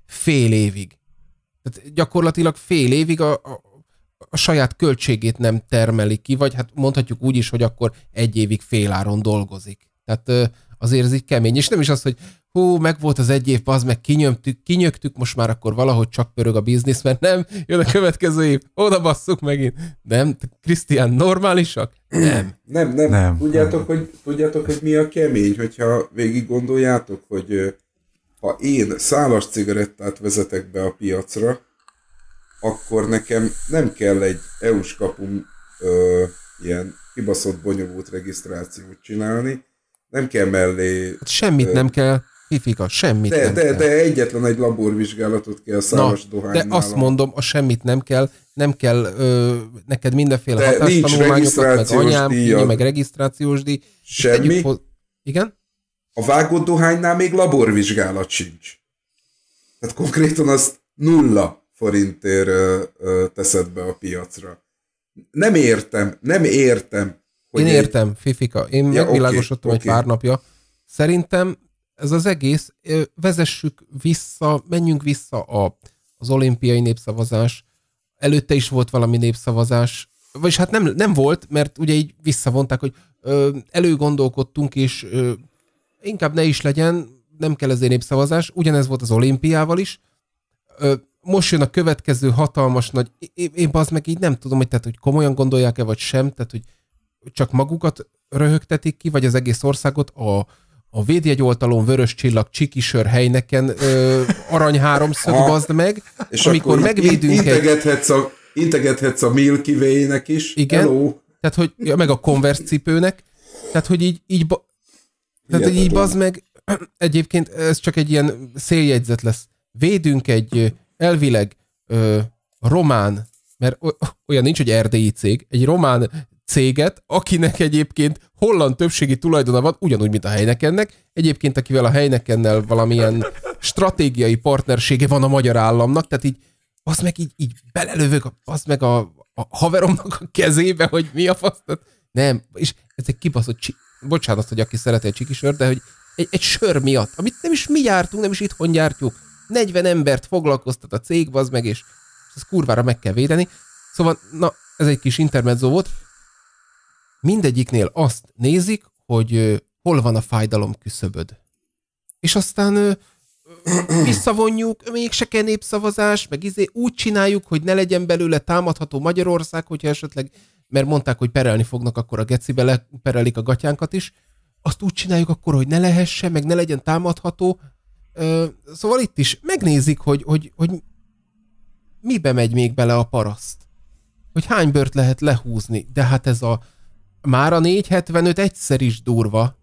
fél évig. Tehát gyakorlatilag fél évig a, a, a saját költségét nem termeli ki, vagy hát mondhatjuk úgy is, hogy akkor egy évig féláron dolgozik. Tehát azért ez így kemény. És nem is az, hogy hú, meg volt az egy év, az meg kinyömtük, kinyögtük, most már akkor valahogy csak pörög a biznisz, mert nem, jön a következő év, oda basszuk megint. Nem, Krisztián, normálisak? Nem. Nem, nem. nem. Tudjátok, nem. Hogy, tudjátok, hogy mi a kemény, hogyha végig gondoljátok, hogy ha én szálas cigarettát vezetek be a piacra, akkor nekem nem kell egy EU-s kapum ö, ilyen kibaszott bonyolult regisztrációt csinálni, nem kell mellé... Hát semmit nem kell, Fifika, semmit de, nem de, kell. De egyetlen egy laborvizsgálatot kell számos dohány. De azt mondom, a semmit nem kell, nem kell ö, neked mindenféle de hatástanulmányokat, meg anyám, díjad, meg regisztrációs díj. Semmi? Hoz... Igen? A vágott dohánynál még laborvizsgálat sincs. Tehát konkrétan azt nulla forintért ö, ö, teszed be a piacra. Nem értem, nem értem. Én értem, egy... Fifika, én ja, megvilágosodtam okay, egy okay. pár napja. Szerintem ez az egész, vezessük vissza, menjünk vissza a, az olimpiai népszavazás, előtte is volt valami népszavazás, vagyis hát nem, nem volt, mert ugye így visszavonták, hogy ö, előgondolkodtunk, és ö, inkább ne is legyen, nem kell ezért népszavazás, ugyanez volt az olimpiával is, ö, most jön a következő hatalmas nagy, én, én az meg így nem tudom, hogy, tehát, hogy komolyan gondolják-e, vagy sem, tehát hogy csak magukat röhögtetik ki, vagy az egész országot a, a védjegyoltalon vörös csillag csikisör helyneken ö, arany háromszög ha, bazd meg, és amikor megvédünk integethetsz A, integethetsz a Milky way is. Igen. Hello. Tehát, hogy ja, meg a Converse cipőnek. Tehát, hogy így, így, tehát, hogy így bazd meg, egyébként ez csak egy ilyen széljegyzet lesz. Védünk egy elvileg ö, román, mert olyan nincs, hogy erdélyi cég, egy román céget, akinek egyébként holland többségi tulajdona van, ugyanúgy, mint a Heinekennek. Egyébként, akivel a Heinekennel valamilyen stratégiai partnersége van a magyar államnak, tehát így az meg így, így belelövök, az meg a, a haveromnak a kezébe, hogy mi a fasz. Tehát nem, és ez egy kibaszott, csi... bocsánat, hogy aki szereti egy csikisört, de hogy egy, egy sör miatt, amit nem is mi gyártunk, nem is itthon gyártjuk, 40 embert foglalkoztat a cég, az meg, és ezt kurvára meg kell védeni. Szóval, na, ez egy kis intermezzo volt mindegyiknél azt nézik, hogy hol van a fájdalom küszöböd. És aztán visszavonjuk, még se kell népszavazás, meg izé, úgy csináljuk, hogy ne legyen belőle támadható Magyarország, hogyha esetleg, mert mondták, hogy perelni fognak, akkor a gecibe perelik a gatyánkat is, azt úgy csináljuk akkor, hogy ne lehessen, meg ne legyen támadható. szóval itt is megnézik, hogy, hogy, hogy mibe megy még bele a paraszt. Hogy hány bört lehet lehúzni, de hát ez a már a 475 egyszer is durva,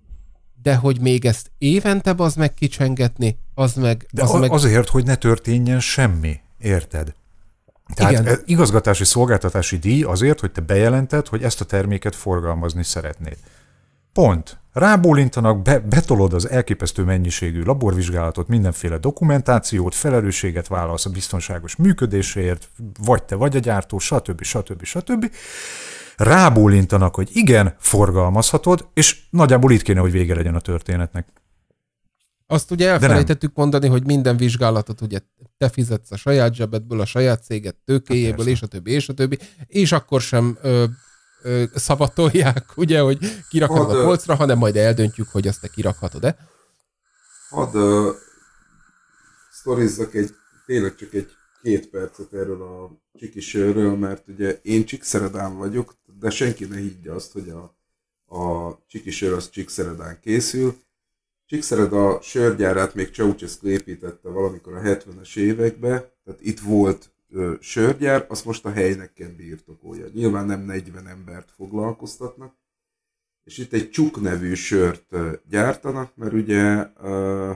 de hogy még ezt évente az meg kicsengetni, az meg... De az a, meg... azért, hogy ne történjen semmi, érted? Tehát Igen. E- igazgatási szolgáltatási díj azért, hogy te bejelented, hogy ezt a terméket forgalmazni szeretnéd. Pont. Rábólintanak, be, betolod az elképesztő mennyiségű laborvizsgálatot, mindenféle dokumentációt, felelősséget vállalsz a biztonságos működésért, vagy te vagy a gyártó, stb. stb. stb. stb rábólintanak, hogy igen, forgalmazhatod, és nagyjából itt kéne, hogy vége legyen a történetnek. Azt ugye elfelejtettük mondani, hogy minden vizsgálatot ugye te fizetsz a saját zsebedből, a saját céget tőkéjéből, hát és a többi, és a többi, és akkor sem ö, ö, szavatolják, [laughs] ugye, hogy kirakod a polcra, hanem majd eldöntjük, hogy azt te kirakhatod-e. Hadd ö, sztorizzak egy, tényleg csak egy két percet erről a csikisőről, mert ugye én Csíkszeredán vagyok, de senki ne higgye azt, hogy a, a csiki sör az Csíkszeredán készül. Csíkszered a sörgyárát még Ceausescu építette valamikor a 70-es években, tehát itt volt ö, sörgyár, azt most a helynek birtokolja. Nyilván nem 40 embert foglalkoztatnak, és itt egy csuk nevű sört gyártanak, mert ugye ö,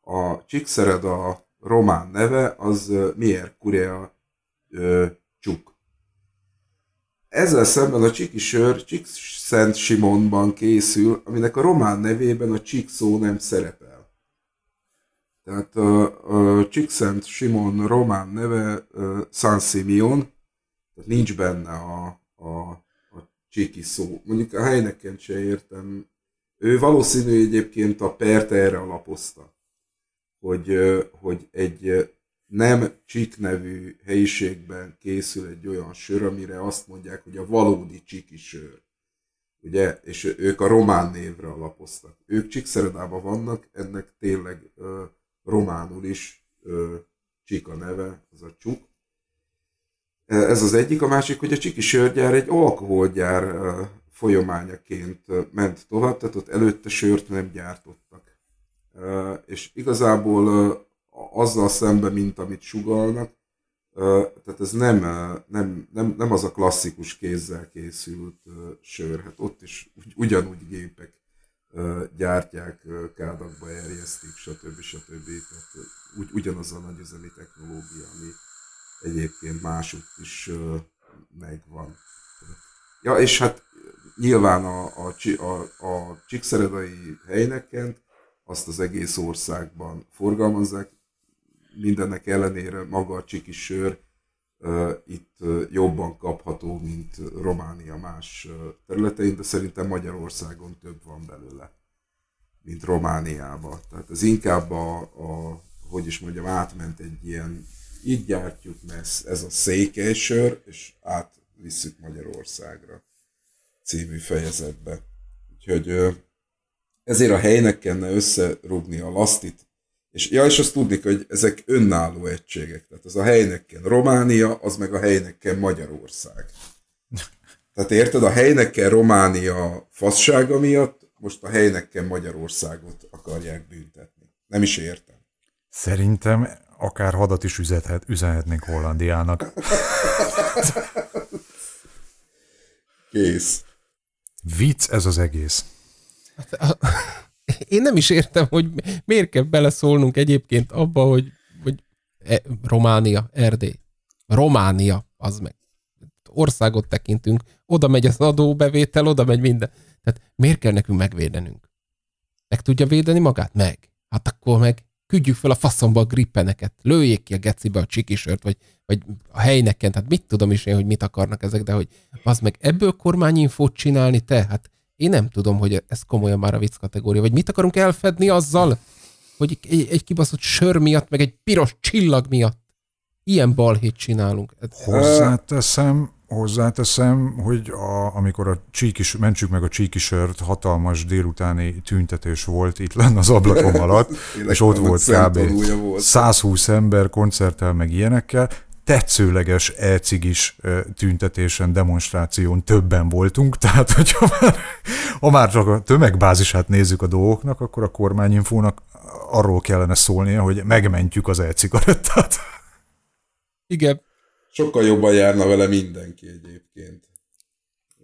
a Csíkszered a román neve, az Mier Kurea Csuk. Ezzel szemben a csiki sör Csíkszent Simonban készül, aminek a román nevében a csík szó nem szerepel. Tehát a, a Csíkszent Simon román neve San Simeon, tehát nincs benne a, a, a csiki szó. Mondjuk a helyneken se értem. Ő valószínű egyébként a pert erre alapozta, hogy, hogy egy nem Csik nevű helyiségben készül egy olyan sör, amire azt mondják, hogy a valódi Csiki sör. Ugye, és ők a román névre alapoztak. Ők csikszeredában vannak, ennek tényleg ö, románul is ö, Csika neve, az a csuk. Ez az egyik, a másik, hogy a Csiki sörgyár egy alkoholgyár folyamányaként ment tovább, tehát ott előtte sört nem gyártottak. és igazából azzal szembe, mint amit sugalnak. Tehát ez nem, nem, nem, nem az a klasszikus kézzel készült sör. Hát ott is ugyanúgy gépek gyártják, kádakba erjesztik, stb. stb. Tehát úgy, ugyanaz a nagyüzemi technológia, ami egyébként másutt is megvan. Ja, és hát nyilván a, a, a, a csíkszeredai helyneként azt az egész országban forgalmazzák, mindennek ellenére maga a csiki sör itt jobban kapható, mint Románia más területein, de szerintem Magyarországon több van belőle, mint Romániában. Tehát ez inkább a, a hogy is mondjam, átment egy ilyen, így gyártjuk, mert ez a székely sör, és átvisszük Magyarországra című fejezetbe. Úgyhogy ezért a helynek kellene összerúgni a lasztit és ja, és azt tudni, hogy ezek önálló egységek. Tehát az a helynekken Románia, az meg a helynekken Magyarország. Tehát érted, a helynekken Románia fassága miatt most a helynekken Magyarországot akarják büntetni. Nem is értem. Szerintem akár hadat is üzethet, üzenhetnénk Hollandiának. Kész. Vicc ez az egész. Hát, a én nem is értem, hogy miért kell beleszólnunk egyébként abba, hogy, hogy e, Románia, Erdély. Románia, az meg. Országot tekintünk, oda megy az adóbevétel, oda megy minden. Tehát miért kell nekünk megvédenünk? Meg tudja védeni magát? Meg. Hát akkor meg küldjük fel a faszomba a grippeneket, lőjék ki a gecibe a csikisört, vagy, vagy a helyneken, tehát mit tudom is én, hogy mit akarnak ezek, de hogy az meg ebből kormányinfót csinálni, te, hát én nem tudom, hogy ez komolyan már a vicc kategória, vagy mit akarunk elfedni azzal, hogy egy, egy kibaszott sör miatt, meg egy piros csillag miatt ilyen balhét csinálunk. Hozzáteszem, hozzáteszem, hogy a, amikor a csíkis, mentsük meg a csíkisört, hatalmas délutáni tüntetés volt itt lenne az ablakom alatt, [laughs] és ott volt kb. 120 ember koncerttel, meg ilyenekkel, tetszőleges elcigis tüntetésen, demonstráción többen voltunk, tehát hogyha már, ha már csak a tömegbázisát nézzük a dolgoknak, akkor a kormányinfónak arról kellene szólnia, hogy megmentjük az elcigarettát. Igen. Sokkal jobban járna vele mindenki egyébként.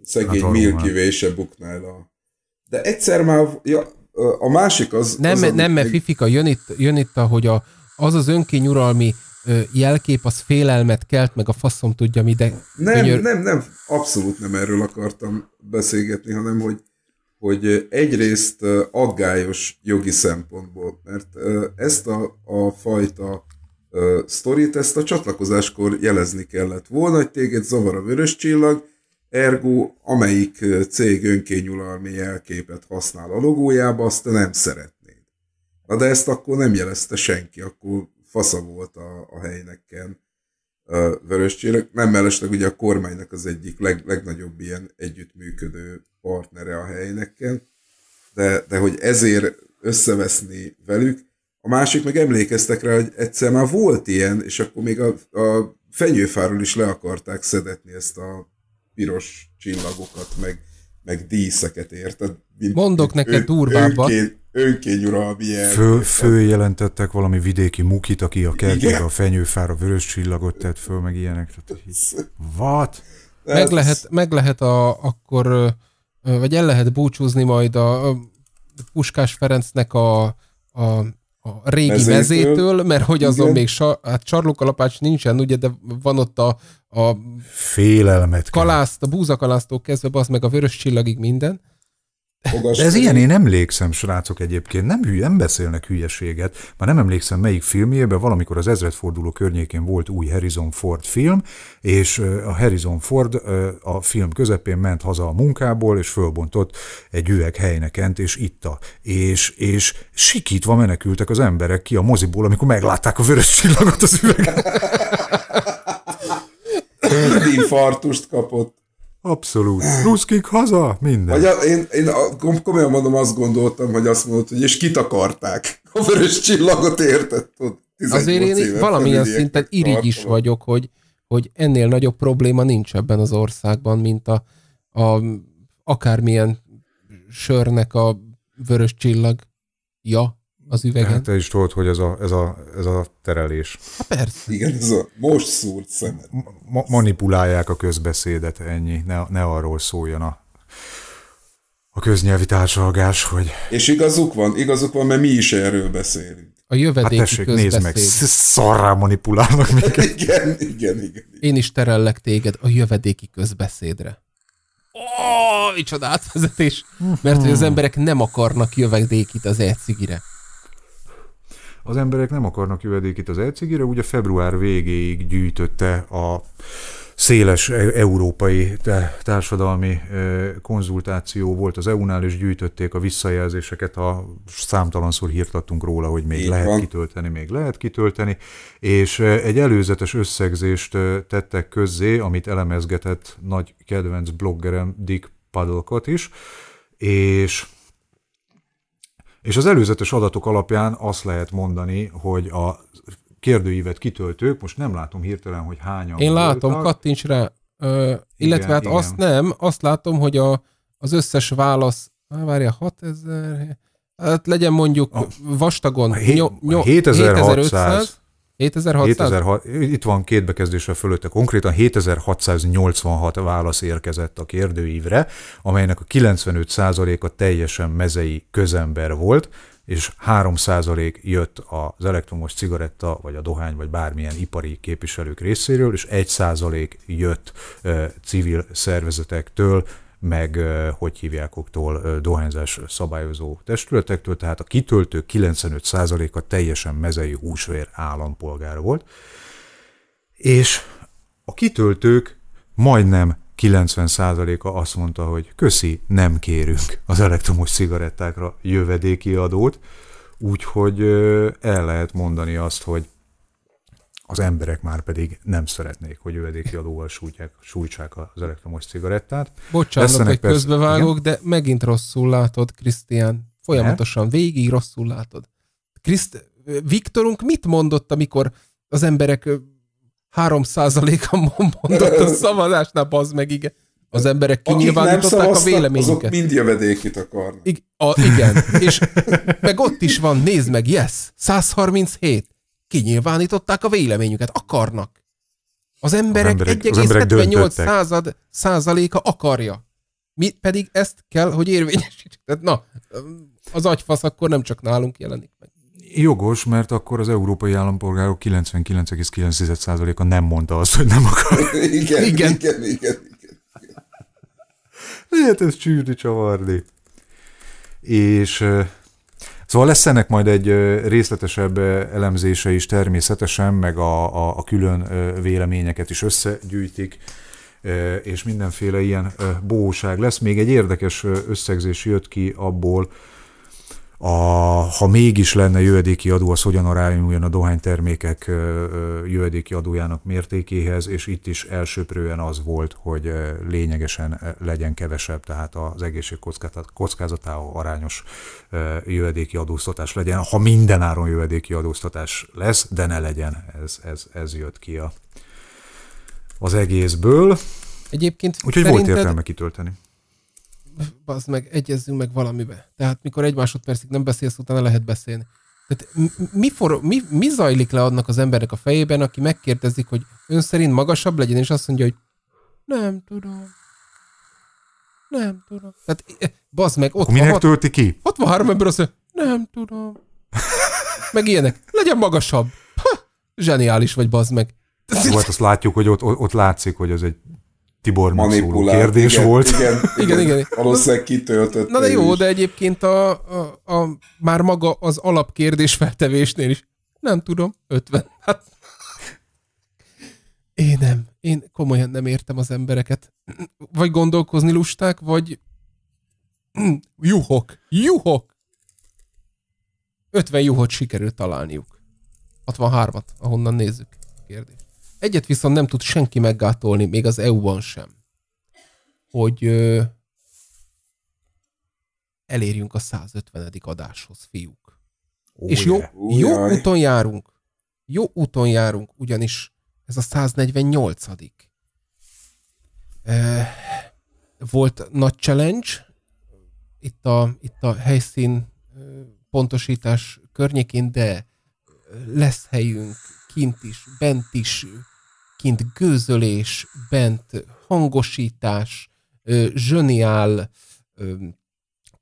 Szegény hát Milky Way se buknál a... De egyszer már... Ja, a másik az... Nem, az, nem, mert Fifika, jön itt, jön itt, ahogy a, az az önkényuralmi jelkép az félelmet kelt, meg a faszom tudja mi, de... Nem, könyör... nem, nem, abszolút nem erről akartam beszélgetni, hanem hogy, hogy egyrészt aggályos jogi szempontból, mert ezt a, a fajta sztorit, ezt a csatlakozáskor jelezni kellett volna, hogy téged zavar a vörös csillag, ergo amelyik cég önkényulalmi jelképet használ a logójába, azt te nem szeretnéd. Na de ezt akkor nem jelezte senki, akkor fasza volt a, a helynek vörös csillag. Nem mellesleg ugye a kormánynak az egyik leg, legnagyobb ilyen együttműködő partnere a helyneken, de, de hogy ezért összeveszni velük, a másik meg emlékeztek rá, hogy egyszer már volt ilyen, és akkor még a, a fenyőfáról is le akarták szedetni ezt a piros csillagokat, meg meg díszeket, érted? Mint, Mondok mint neked durvábbat. Önként, fő Fő, Följelentettek valami vidéki mukit, aki a kertjébe a fenyőfára vörös csillagot tett föl, meg ilyenek. Tehát, what? Meg lehet, meg lehet a, akkor, vagy el lehet búcsúzni majd a, a Puskás Ferencnek a, a, a régi mezétől, mezétől mert hogy azon Igen. még sa, hát csarlókalapács nincsen, ugye, de van ott a a félelmet kalászt, a búzakalásztók kezdve, az meg a vörös csillagig minden. De ez ilyen, én emlékszem, srácok egyébként, nem, hülye, nem beszélnek hülyeséget. Már nem emlékszem, melyik filmjében, valamikor az ezredforduló környékén volt új Harrison Ford film, és a Harrison Ford a film közepén ment haza a munkából, és fölbontott egy üveg helynekent, és itta. És, és sikítva menekültek az emberek ki a moziból, amikor meglátták a vörös csillagot az üvegen. [laughs] infartust kapott. Abszolút. Ruszkik haza, minden. Vagy a, én, én a, komolyan mondom, azt gondoltam, hogy azt mondod, hogy és kitakarták. A vörös csillagot értett. tudod. Azért én évet, valamilyen szinten irigy is vagyok, hogy, hogy ennél nagyobb probléma nincs ebben az országban, mint a, a akármilyen sörnek a vörös csillag. Ja, az üvegen. Hát te is tudod, hogy ez a, ez a, ez a terelés. Hát persze. Igen, ez a most szúrt szemet. Ma- manipulálják a közbeszédet, ennyi. Ne, ne arról szóljon a, a köznyelvi társalgás, hogy... És igazuk van, igazuk van, mert mi is erről beszélünk. A jövedéki hát tessék, közbeszéd. nézd meg, szarrá manipulálnak minket. igen, [laughs] igen, igen, igen. Én is terellek téged a jövedéki közbeszédre ó, oh, micsoda átvezetés, mert hogy az emberek nem akarnak jövedékit az ecigire az emberek nem akarnak jövedékit az úgy ugye február végéig gyűjtötte a széles e- európai társadalmi e, konzultáció volt az EU-nál, és gyűjtötték a visszajelzéseket, a számtalanszor hírtattunk róla, hogy még Így lehet van. kitölteni, még lehet kitölteni, és e, egy előzetes összegzést tettek közzé, amit elemezgetett nagy kedvenc bloggerem Dick Paddlecott is, és és az előzetes adatok alapján azt lehet mondani, hogy a kérdőívet kitöltők, most nem látom hirtelen, hogy hányan Én látom, kattints rá. Ö, illetve igen, hát igen. azt nem, azt látom, hogy a, az összes válasz, á, várja, 6000, hát legyen mondjuk a, vastagon a 7600, 7600? Itt van két bekezdésre fölötte, konkrétan 7686 válasz érkezett a kérdőívre, amelynek a 95%-a teljesen mezei közember volt, és 3% jött az elektromos cigaretta, vagy a dohány, vagy bármilyen ipari képviselők részéről, és 1% jött e, civil szervezetektől, meg hogy hívjákoktól dohányzás szabályozó testületektől, tehát a kitöltő 95%-a teljesen mezei húsvér állampolgár volt, és a kitöltők majdnem 90%-a azt mondta, hogy köszi, nem kérünk az elektromos cigarettákra jövedéki adót, úgyhogy el lehet mondani azt, hogy az emberek már pedig nem szeretnék, hogy jövedéki adóval sújtják, sújtsák az elektromos cigarettát. Bocsánat, Leszenek hogy persze... közbevágok, igen? de megint rosszul látod, Krisztián. Folyamatosan ne? végig rosszul látod. Kriszt... Viktorunk mit mondott, amikor az emberek 3%-a mondott a szavazásnál, az meg igen. Az emberek kinyilvánították a véleményüket. Azok mind jövedékit akarnak. I- a, igen, és meg ott is van, nézd meg, yes, 137 kinyilvánították a véleményüket, akarnak. Az emberek, emberek 1,78 százaléka akarja. Mi pedig ezt kell, hogy érvényesítsük. Tehát na, az agyfasz akkor nem csak nálunk jelenik meg. Jogos, mert akkor az európai állampolgárok 99,9%-a nem mondta azt, hogy nem akar. [laughs] Igen, igen, igen, igen. Lehet ez csűrni, csavarni. És Szóval lesz ennek majd egy részletesebb elemzése is természetesen, meg a, a, a külön véleményeket is összegyűjtik, és mindenféle ilyen bóság lesz. Még egy érdekes összegzés jött ki abból, a, ha mégis lenne jövedéki adó, az hogyan arányuljon a dohánytermékek jövedéki adójának mértékéhez, és itt is elsőprően az volt, hogy lényegesen legyen kevesebb, tehát az egészség kockázatához arányos jövedéki adóztatás legyen, ha mindenáron jövedéki adóztatás lesz, de ne legyen, ez, ez, ez jött ki a, az egészből. Egyébként Úgyhogy volt értelme kitölteni az meg egyezzünk meg valamibe. Tehát mikor egy másodpercig nem beszélsz, utána lehet beszélni. Tehát mi, for, mi, mi zajlik le annak az embernek a fejében, aki megkérdezik, hogy ön szerint magasabb legyen, és azt mondja, hogy nem tudom. Nem tudom. Tehát e, bazd meg, ott Akkor minek tölti ki? három ember azt mondja, nem tudom. [laughs] meg ilyenek. Legyen magasabb. Ha, zseniális vagy, bazd meg. hát, hát azt látjuk, hogy ott, ott látszik, hogy ez egy Tibor megszóló kérdés igen, volt. Igen, [laughs] igen, igen. Valószínűleg kitöltött. Na de jó, is. de egyébként a, a, a, már maga az alapkérdés feltevésnél is. Nem tudom, 50. Hát. Én nem. Én komolyan nem értem az embereket. Vagy gondolkozni lusták, vagy juhok. Juhok! 50 juhot sikerült találniuk. 63-at, ahonnan nézzük. Kérdés. Egyet viszont nem tud senki meggátolni, még az EU-ban sem, hogy ö, elérjünk a 150. adáshoz, fiúk. Újjá, És jó, jó úton járunk. Jó úton járunk, ugyanis ez a 148 volt nagy challenge, itt a, itt a helyszín pontosítás környékén, de lesz helyünk kint is, bent is, kint gőzölés, bent hangosítás, zseniál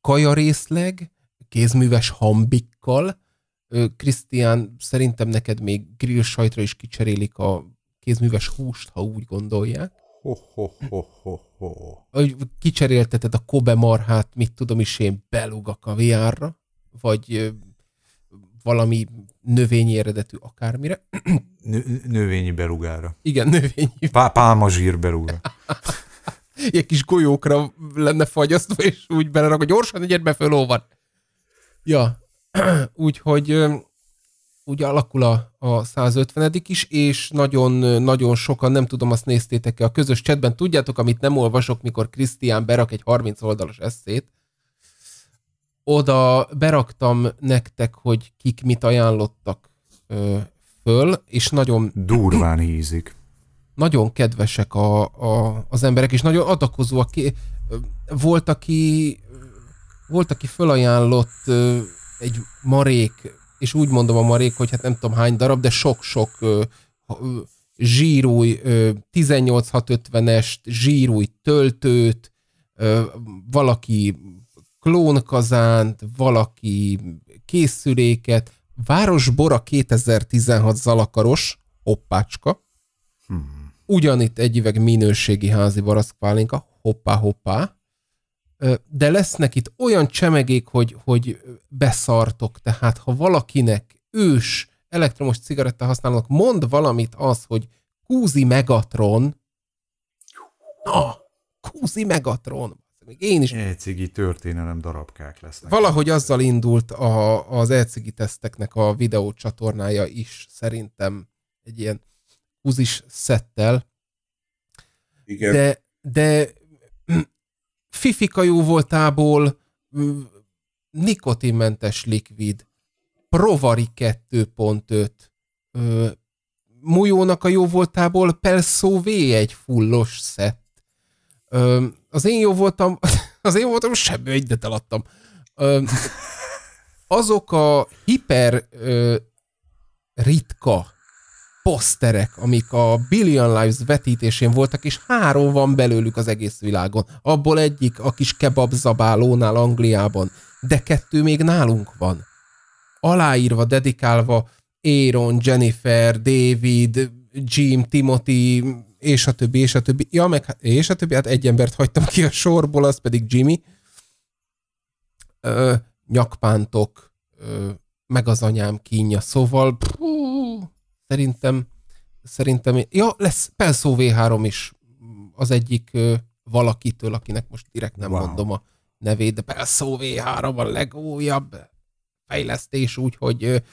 kajarészleg, kézműves hambikkal. Krisztián, szerintem neked még grill sajtra is kicserélik a kézműves húst, ha úgy gondolják. Ho, ho, ho, ho, ho. Kicserélteted a Kobe marhát, mit tudom is én, belug a kaviárra, vagy valami növényi eredetű akármire. növényi berugára. Igen, növényi. Pá, pálmazsír berugára. [laughs] Ilyen kis golyókra lenne fagyasztva, és úgy belerak, hogy gyorsan egyedbe fölóvan. Ja, [clears throat] úgyhogy úgy alakul a, a 150 is, és nagyon, nagyon sokan, nem tudom, azt néztétek-e a közös chatben, tudjátok, amit nem olvasok, mikor Krisztián berak egy 30 oldalas eszét, oda beraktam nektek, hogy kik mit ajánlottak ö, föl, és nagyon... Durván hízik. Nagyon kedvesek a, a, az emberek, és nagyon adakozóak. Volt, aki volt, aki fölajánlott ö, egy marék, és úgy mondom a marék, hogy hát nem tudom hány darab, de sok-sok zsírúj 18650-est, zsírúj töltőt, ö, valaki klónkazánt, valaki készüléket, Városbora 2016 zalakaros, hoppácska, hmm. ugyanitt egy üveg minőségi házi baraszkpálinka, hoppá, hoppá, de lesznek itt olyan csemegék, hogy, hogy beszartok, tehát ha valakinek ős elektromos cigaretta használnak, mond valamit az, hogy kúzi Megatron, na, kúzi Megatron, még én is. Ecigi történelem darabkák lesznek. Valahogy azzal indult a, az ecigi teszteknek a videócsatornája is, szerintem egy ilyen húzis szettel. Igen. De, de [clears throat] fifika jó voltából nikotinmentes likvid, Provari 2.5, mújónak Mujónak a jó voltából Pelszó V egy fullos szett az én jó voltam, [laughs] az én voltam, semmi egyet eladtam. azok a hiper ö, ritka poszterek, amik a Billion Lives vetítésén voltak, és három van belőlük az egész világon. Abból egyik a kis kebab zabálónál Angliában, de kettő még nálunk van. Aláírva, dedikálva Aaron, Jennifer, David, Jim, Timothy, és a többi, és a többi, ja, meg hát, és a többi, hát egy embert hagytam ki a sorból, az pedig Jimmy. Ö, nyakpántok, ö, meg az anyám kínja, szóval pú, szerintem, szerintem, ja, lesz Pelszó V3 is az egyik ö, valakitől, akinek most direkt nem wow. mondom a nevét, de Pelszó V3 a legújabb fejlesztés, úgyhogy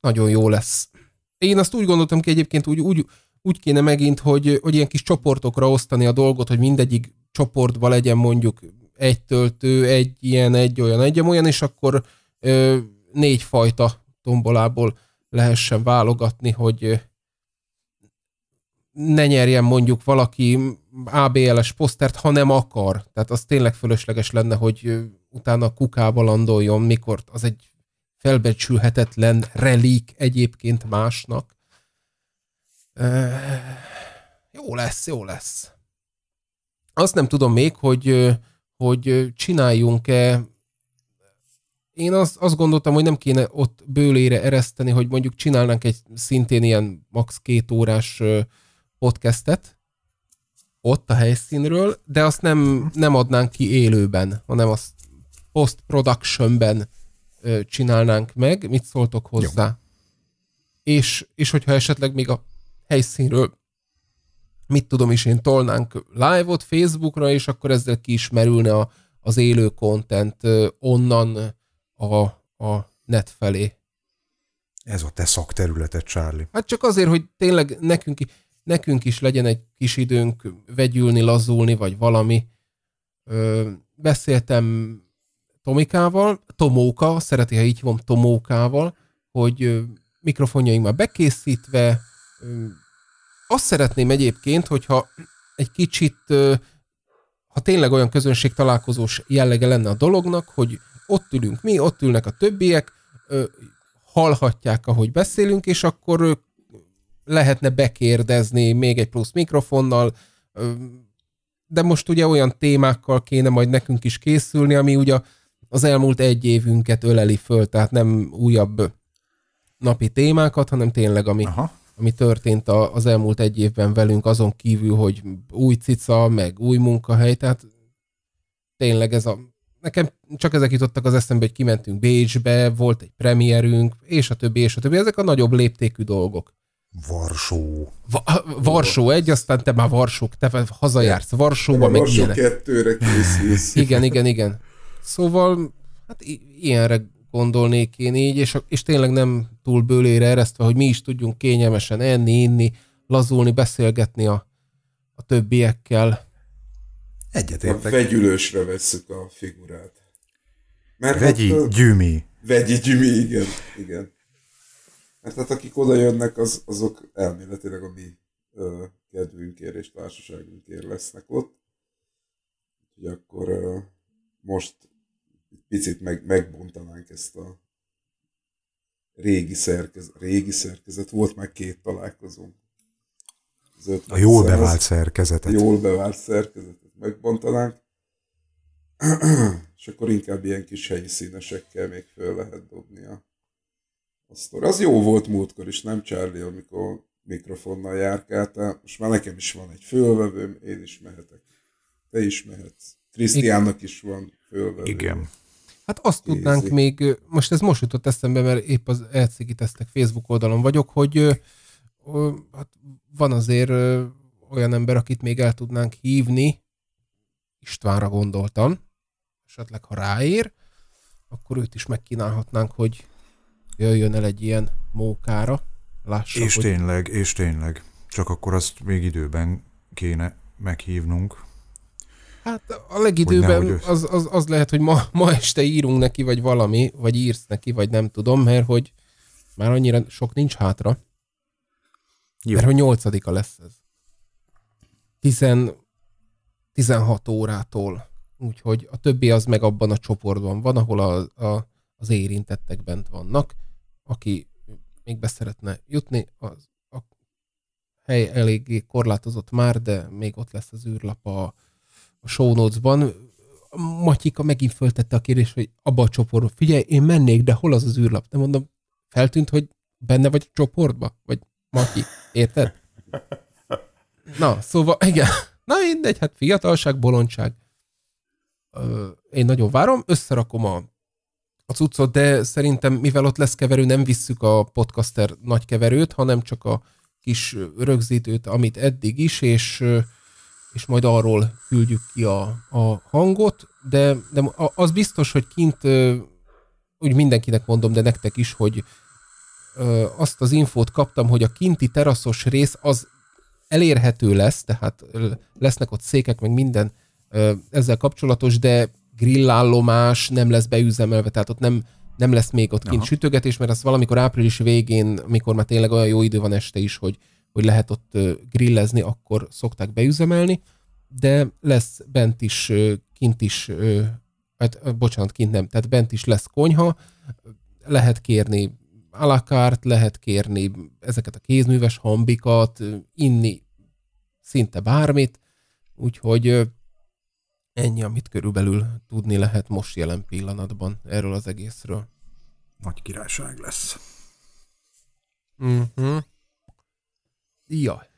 nagyon jó lesz. Én azt úgy gondoltam ki egyébként, úgy, úgy úgy kéne megint, hogy, hogy ilyen kis csoportokra osztani a dolgot, hogy mindegyik csoportba legyen mondjuk egy töltő, egy ilyen, egy olyan, egy olyan, és akkor ö, négy fajta tombolából lehessen válogatni, hogy ne nyerjen mondjuk valaki ABL-es posztert, ha nem akar. Tehát az tényleg fölösleges lenne, hogy utána kukába landoljon, mikor az egy felbecsülhetetlen relik egyébként másnak jó lesz, jó lesz. Azt nem tudom még, hogy, hogy csináljunk-e én azt, azt gondoltam, hogy nem kéne ott bőlére ereszteni, hogy mondjuk csinálnánk egy szintén ilyen max két órás podcastet ott a helyszínről, de azt nem, nem adnánk ki élőben, hanem azt post-productionben csinálnánk meg. Mit szóltok hozzá? Jó. És, és hogyha esetleg még a helyszínről, mit tudom is én, tolnánk live-ot Facebookra, és akkor ezzel kiismerülne a, az élő content onnan a, a net felé. Ez a te szakterületed, Charlie. Hát csak azért, hogy tényleg nekünk, nekünk is legyen egy kis időnk vegyülni, lazulni, vagy valami. Ö, beszéltem Tomikával, Tomóka, szereti, ha így hívom, Tomókával, hogy mikrofonjaink már bekészítve, azt szeretném egyébként, hogyha egy kicsit, ha tényleg olyan közönség találkozós jellege lenne a dolognak, hogy ott ülünk mi, ott ülnek a többiek, hallhatják, ahogy beszélünk, és akkor lehetne bekérdezni még egy plusz mikrofonnal, de most ugye olyan témákkal kéne majd nekünk is készülni, ami ugye az elmúlt egy évünket öleli föl, tehát nem újabb napi témákat, hanem tényleg ami Aha ami történt az elmúlt egy évben velünk, azon kívül, hogy új cica, meg új munkahely, tehát tényleg ez a... Nekem csak ezek jutottak az eszembe, hogy kimentünk Bécsbe, volt egy premierünk, és a többi, és a többi. Ezek a nagyobb léptékű dolgok. Varsó. Va- Varsó egy, aztán te már Varsó, te hazajársz Varsóba, meg Varsó ilyenek. kettőre készülsz. igen, igen, igen. Szóval, hát i- ilyenre gondolnék én így, és, és tényleg nem túl bőlére eresztve, hogy mi is tudjunk kényelmesen enni, inni, lazulni, beszélgetni a, a többiekkel. Egyetértek. A vegyülősre vesszük a figurát. Mert hát vegyi hát, gyümi. Vegyi gyümi, igen. igen. Mert hát akik oda jönnek, az, azok elméletileg a mi ö, kedvünkért és társaságunkért lesznek ott. Úgyhogy akkor ö, most picit meg, megbontanánk ezt a régi szerkezet. Régi szerkezet, volt már két találkozó. a jól bevált szerkezetet. Jól bevált szerkezetet megbontanánk, és akkor inkább ilyen kis helyi színesekkel még föl lehet dobni a, a sztor. Az jó volt múltkor is, nem Charlie, amikor mikrofonnal járkáltál. Most már nekem is van egy fölvevőm, én is mehetek. Te is mehetsz. Krisztiánnak is van fölvenni. Igen. Hát azt tudnánk tudnánk még, most ez most jutott eszembe, mert épp az elcigi tesztek Facebook oldalon vagyok, hogy hát van azért olyan ember, akit még el tudnánk hívni, Istvánra gondoltam, esetleg ha ráér, akkor őt is megkínálhatnánk, hogy jöjjön el egy ilyen mókára, lássa. És hogy... tényleg, és tényleg. Csak akkor azt még időben kéne meghívnunk. Hát a legidőben az, az, az lehet, hogy ma, ma este írunk neki, vagy valami, vagy írsz neki, vagy nem tudom, mert hogy már annyira sok nincs hátra. Jó. Mert hogy nyolcadika lesz ez. Tizen, 16 órától. Úgyhogy a többi az meg abban a csoportban van, ahol a, a, az érintettek bent vannak. Aki még be szeretne jutni, az a hely eléggé korlátozott már, de még ott lesz az űrlap a a show notes-ban, Matyika megint föltette a kérdést, hogy abba a csoportba, figyelj, én mennék, de hol az az űrlap? De mondom, feltűnt, hogy benne vagy a csoportba? Vagy Matyi, érted? Na, szóval, igen. Na mindegy, hát fiatalság, bolondság. én nagyon várom, összerakom a, a cuccot, de szerintem, mivel ott lesz keverő, nem visszük a podcaster nagy keverőt, hanem csak a kis rögzítőt, amit eddig is, és és majd arról küldjük ki a, a hangot, de, de az biztos, hogy kint, úgy mindenkinek mondom, de nektek is, hogy azt az infót kaptam, hogy a kinti teraszos rész az elérhető lesz, tehát lesznek ott székek, meg minden ezzel kapcsolatos, de grillállomás nem lesz beüzemelve, tehát ott nem, nem lesz még ott kint Aha. sütögetés, mert az valamikor április végén, mikor már tényleg olyan jó idő van este is, hogy hogy lehet ott grillezni, akkor szokták beüzemelni, de lesz bent is, kint is, hát, bocsánat, kint nem, tehát bent is lesz konyha, lehet kérni alakárt, lehet kérni ezeket a kézműves hambikat, inni szinte bármit, úgyhogy ennyi, amit körülbelül tudni lehet most jelen pillanatban erről az egészről. Nagy királyság lesz. Mhm. Uh-huh. Jaj.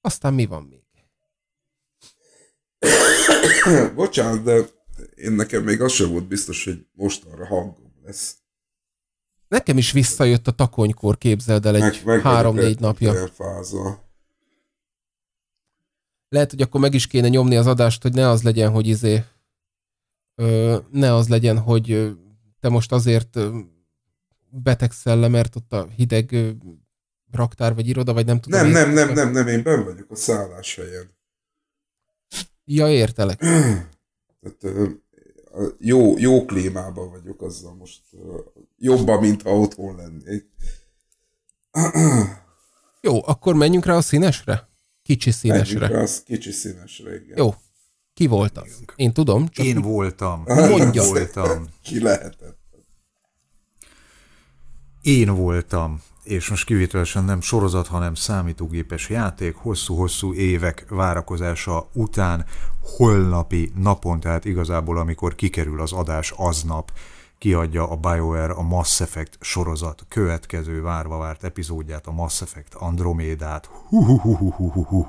Aztán mi van még? [coughs] Bocsánat, de én nekem még az sem volt biztos, hogy mostanra hangom lesz. Nekem is visszajött a takonykor, képzeld el, egy három-négy napja. Elfázol. Lehet, hogy akkor meg is kéne nyomni az adást, hogy ne az legyen, hogy izé, ö, ne az legyen, hogy te most azért betegszel le, mert ott a hideg raktár, vagy iroda, vagy nem tudom. Nem, nem, nem, nem, nem, én ben vagyok a helyen. Ja, értelek. [clears throat] Tehát, jó, jó klímában vagyok azzal most. Jobban, mint ha otthon lennék. [clears throat] Jó, akkor menjünk rá a színesre? Kicsi színesre. Menjünk rá a kicsi színesre, igen. Jó. Ki volt az? Én tudom. Csak Én voltam. Mondja. voltam. Ki lehetett? Én voltam és most kivételesen nem sorozat, hanem számítógépes játék, hosszú-hosszú évek várakozása után holnapi napon, tehát igazából amikor kikerül az adás aznap, kiadja a BioWare a Mass Effect sorozat következő várva várt epizódját, a Mass Effect Andromédát. Hú-hú-hú-hú-hú-hú-hú.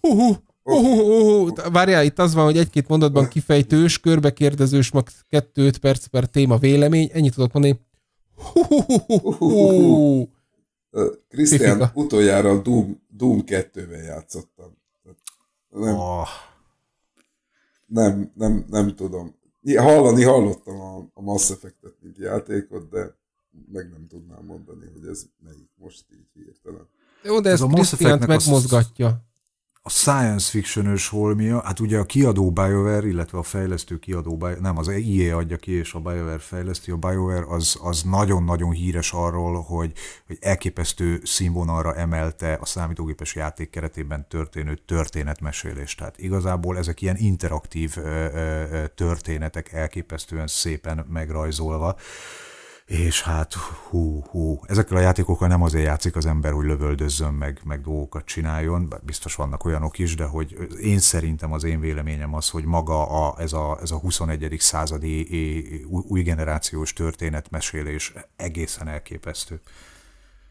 Hú-hú. Oh, oh, oh, oh. Várjál, itt az van, hogy egy-két mondatban kifejtős, körbekérdezős, max. 2-5 perc per téma vélemény. Ennyit tudok mondani. Krisztián, utoljára a Doom, Doom 2-vel játszottam. Nem, oh. nem, nem, nem tudom. Hallani hallottam a, a Mass Effect-et, mint játékot, de meg nem tudnám mondani, hogy ez melyik most így hirtelen. Jó, de ez, ez a Mass Effect-nek megmozgatja. Az a science fictionös holmia, hát ugye a kiadó BioWare, illetve a fejlesztő kiadó, BioWare, nem, az IE adja ki, és a BioWare fejleszti, a BioWare az, az nagyon-nagyon híres arról, hogy, hogy elképesztő színvonalra emelte a számítógépes játék keretében történő történetmesélést. Tehát igazából ezek ilyen interaktív ö, ö, történetek elképesztően szépen megrajzolva és hát hú, hú, ezekkel a játékokkal nem azért játszik az ember, hogy lövöldözzön, meg, meg dolgokat csináljon, biztos vannak olyanok is, de hogy én szerintem az én véleményem az, hogy maga a, ez, a, ez a 21. századi új generációs történetmesélés egészen elképesztő.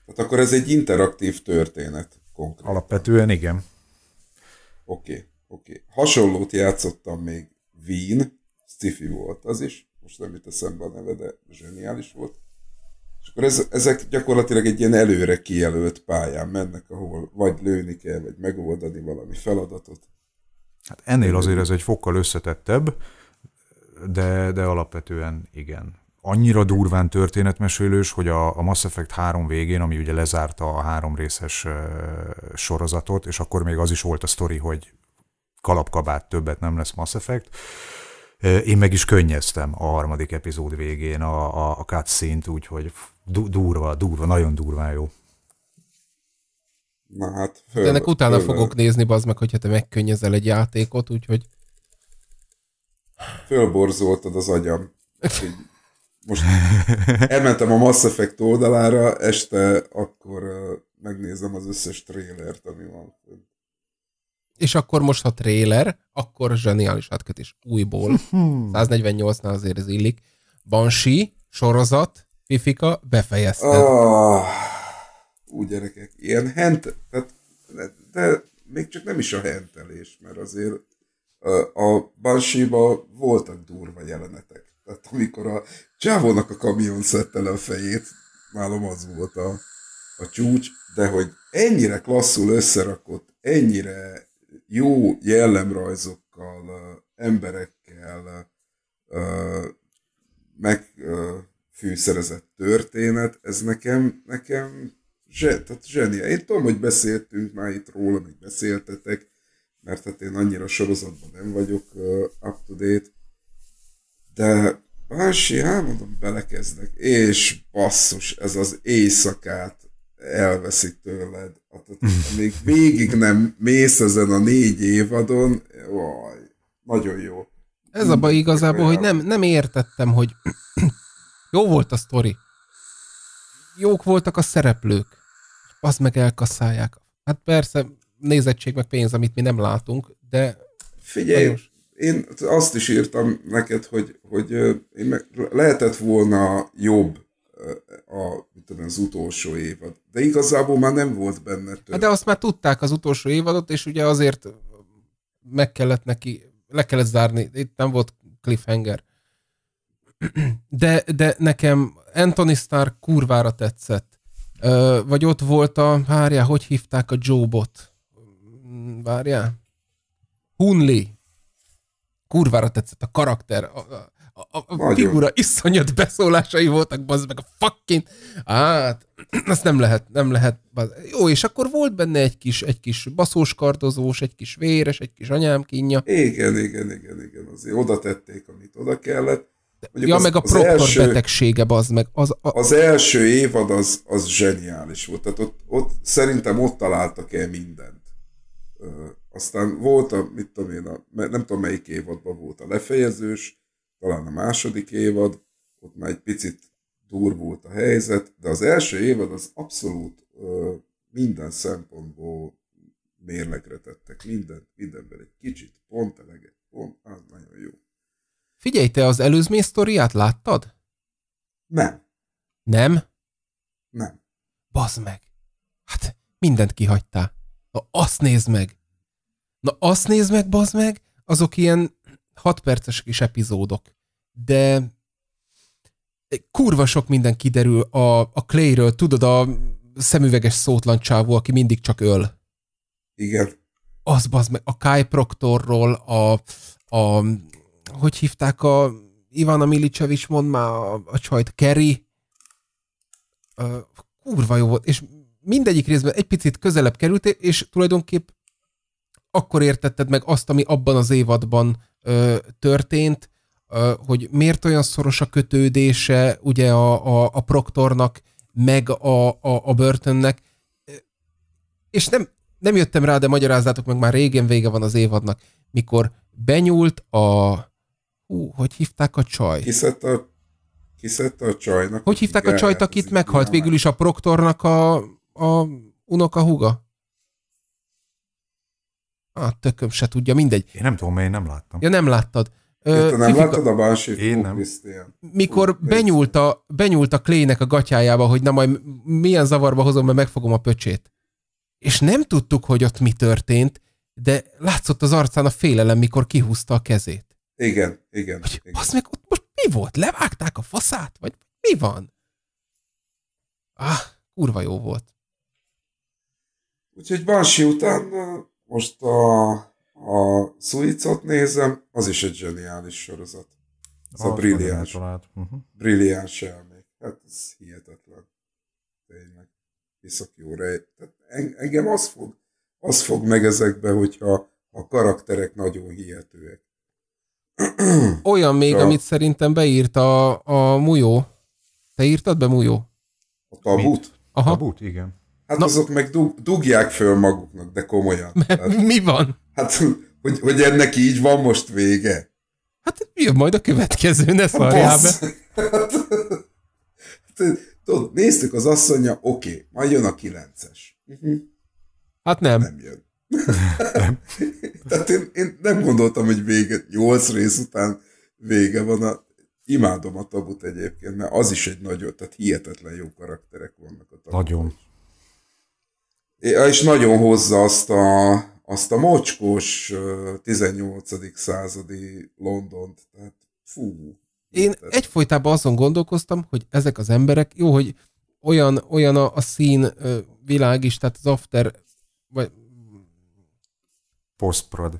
Hát akkor ez egy interaktív történet konkrétan. Alapvetően igen. Oké, okay, oké. Okay. Hasonlót játszottam még Wien, sci volt az is, most nem jut eszembe a neve, de zseniális volt. És akkor ez, ezek gyakorlatilag egy ilyen előre kijelölt pályán mennek, ahol vagy lőni kell, vagy megoldani valami feladatot. Hát ennél azért ez egy fokkal összetettebb, de, de alapvetően igen. Annyira durván történetmesélős, hogy a, a Mass Effect 3 végén, ami ugye lezárta a három részes e, sorozatot, és akkor még az is volt a sztori, hogy kalapkabát többet nem lesz Mass Effect, én meg is könnyeztem a harmadik epizód végén a, a, a cutscene-t, úgyhogy durva, durva, nagyon durván jó. Na hát, föl, hát ennek utána föl, fogok nézni, bazd meg, hogyha te megkönnyezel egy játékot, úgyhogy... Fölborzoltad az agyam. Most elmentem a Mass Effect oldalára, este akkor megnézem az összes trélert, ami van és akkor most, ha trailer, akkor zseniális átkötés újból. 148-nál hmm. azért ez illik. Banshee, sorozat, Fifika, befejezte. Oh, ah, úgy gyerekek, ilyen hent, tehát, de, de még csak nem is a hentelés, mert azért a banshee voltak durva jelenetek. Tehát amikor a csávónak a kamion szedte le a fejét, nálam az volt a, a csúcs, de hogy ennyire klasszul összerakott, ennyire jó jellemrajzokkal, emberekkel megfűszerezett történet, ez nekem, nekem zse, tehát zsenia. Én tudom, hogy beszéltünk már itt róla, még beszéltetek, mert hát én annyira sorozatban nem vagyok up to date, de Vási, elmondom, belekezdek, és basszus, ez az éjszakát elveszi tőled. még végig nem mész ezen a négy évadon, vaj, nagyon jó. Ez a baj igazából, hogy nem, nem értettem, hogy jó volt a sztori. Jók voltak a szereplők. azt meg elkasszálják. Hát persze, nézettség meg pénz, amit mi nem látunk, de... Figyelj, nagyon... én azt is írtam neked, hogy, hogy én meg lehetett volna jobb a, tudom, az utolsó évad. De igazából már nem volt benne több. de azt már tudták az utolsó évadot, és ugye azért meg kellett neki, le kellett zárni. Itt nem volt cliffhanger. De, de nekem Anthony Starr kurvára tetszett. Vagy ott volt a, várjál, hogy hívták a Jobot? Várja Hunli. Kurvára tetszett a karakter. A, a figura iszonyat beszólásai voltak, bazd meg a fucking... Hát, [clears throat] azt nem lehet, nem lehet. Bazd. Jó, és akkor volt benne egy kis, egy kis baszós kardozós, egy kis véres, egy kis anyám kínja. Igen, igen, igen, igen. Azért oda tették, amit oda kellett. Mondjuk ja, az, meg a proktor első, betegsége, bazd meg. Az, a... az első évad az, az zseniális volt. Tehát ott, ott, szerintem ott találtak el mindent. aztán volt a, mit tudom én, a, nem tudom melyik évadban volt a lefejezős, talán a második évad, ott már egy picit durvult a helyzet, de az első évad az abszolút ö, minden szempontból mérlegre tettek mindent, mindenben egy kicsit, pont eleget, pont, az nagyon jó. Figyelj, te az előzmény sztoriát láttad? Nem. Nem? Nem. Bazd meg! Hát mindent kihagytál. Na azt nézd meg! Na azt nézd meg, bazd meg! Azok ilyen 6 perces kis epizódok, de kurva sok minden kiderül a, a Clay-ről, tudod, a szemüveges szótlan csávó, aki mindig csak öl. Igen. Az bazd meg, a Kai Proctorról, a, a hogy hívták a Ivana Milicevics, mond már a, a csajt, Kerry. kurva jó volt, és mindegyik részben egy picit közelebb került, és tulajdonképp akkor értetted meg azt, ami abban az évadban ö, történt, ö, hogy miért olyan szoros a kötődése ugye a, a, a Proktornak, meg a, a, a börtönnek, és nem, nem jöttem rá, de magyarázzátok meg, már régen vége van az évadnak, mikor benyúlt a... Hú, hogy hívták a csaj? Kiszedte a, kiszett a csajnak. Hogy hívták a csajt, hát akit meghalt? Végül is a Proktornak a, a unoka húga? A tököm se tudja, mindegy. Én nem tudom, mert én nem láttam. Ja, nem láttad. Ö, nem fifika... láttad a bánsit? Én nem. Mikor benyúlt a, benyúlt a Klének a gatyájába, hogy na majd milyen zavarba hozom, mert megfogom a pöcsét. És nem tudtuk, hogy ott mi történt, de látszott az arcán a félelem, mikor kihúzta a kezét. Igen, igen. Hogy igen. Az meg ott most mi volt? Levágták a faszát? Vagy mi van? Ah, kurva jó volt. Úgyhogy Bansi után most a, a Suicot nézem, az is egy zseniális sorozat. Ez a, a brilliáns, uh-huh. brilliáns elmék. Hát ez hihetetlen. Tényleg. Iszak jó rej. En, engem az fog, az fog meg ezekbe, hogyha a karakterek nagyon hihetőek. [clears throat] Olyan még, a... amit szerintem beírt a, a Mujó. Te írtad be Mujó? A tabut? Mit? Aha. Tabut, igen. Hát Na. azok meg dug, dugják föl maguknak, de komolyan. [laughs] Tehát, mi van? Hát, hogy, hogy ennek így van most vége. Hát jön majd a következő, ne hát szarjál be. [laughs] Hát, tudod, néztük az asszonya, oké, okay, majd jön a kilences. Mhm. Hát nem. Nem jön. nem. [laughs] Tehát én, én nem gondoltam, hogy vége, nyolc rész után vége van. A, imádom a tabut egyébként, mert az is egy nagyon, tehát hihetetlen jó karakterek vannak a tabut. Nagyon és nagyon hozza azt a, azt a mocskos 18. századi Londont. Tehát fú. Én tehát. egyfolytában azon gondolkoztam, hogy ezek az emberek, jó, hogy olyan, olyan a, a szín világ is, tehát az after, vagy... Postprod.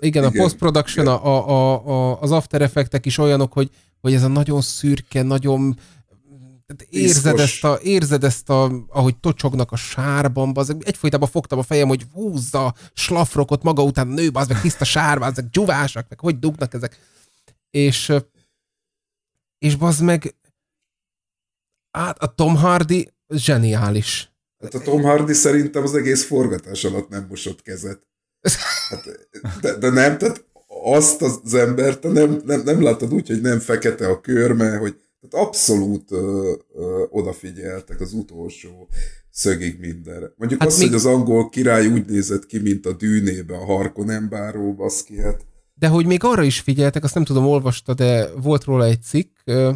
Igen, igen, a post-production, a, a, a, az after effektek is olyanok, hogy, hogy ez a nagyon szürke, nagyon érzed ezt, a, érzed ezt a, ahogy tocsognak a sárban, bazeg, egyfolytában fogtam a fejem, hogy húzza slafrokot maga után nő, az meg tiszta sárba, ezek gyuvásak, meg hogy dugnak ezek. És, és az meg, át a Tom Hardy zseniális. Hát a Tom Hardy szerintem az egész forgatás alatt nem mosott kezet. Hát, de, de nem, tehát azt az embert nem, nem, nem látod úgy, hogy nem fekete a körme, hogy tehát abszolút ö, ö, odafigyeltek az utolsó szögig mindenre. Mondjuk hát azt, mi... hogy az angol király úgy nézett ki, mint a dűnébe, a harkon embáró, baszki, hát. De hogy még arra is figyeltek, azt nem tudom, olvasta, de volt róla egy cikk, ö,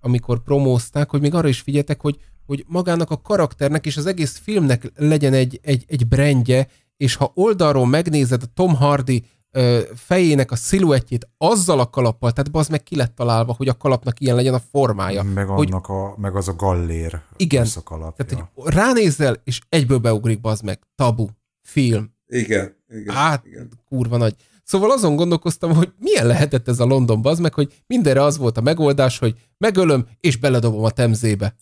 amikor promózták, hogy még arra is figyeltek, hogy, hogy magának a karakternek és az egész filmnek legyen egy, egy, egy brendje, és ha oldalról megnézed a Tom Hardy ö, fejének a sziluettjét azzal a kalappal, tehát az meg ki lett találva, hogy a kalapnak ilyen legyen a formája. Meg, hogy, annak a, meg az a gallér igen, kalapja. Tehát, hogy ránézel, és egyből beugrik az meg. Tabu, film. Igen, igen. Hát, igen. kurva nagy. Szóval azon gondolkoztam, hogy milyen lehetett ez a London bazd meg, hogy mindenre az volt a megoldás, hogy megölöm és beledobom a temzébe.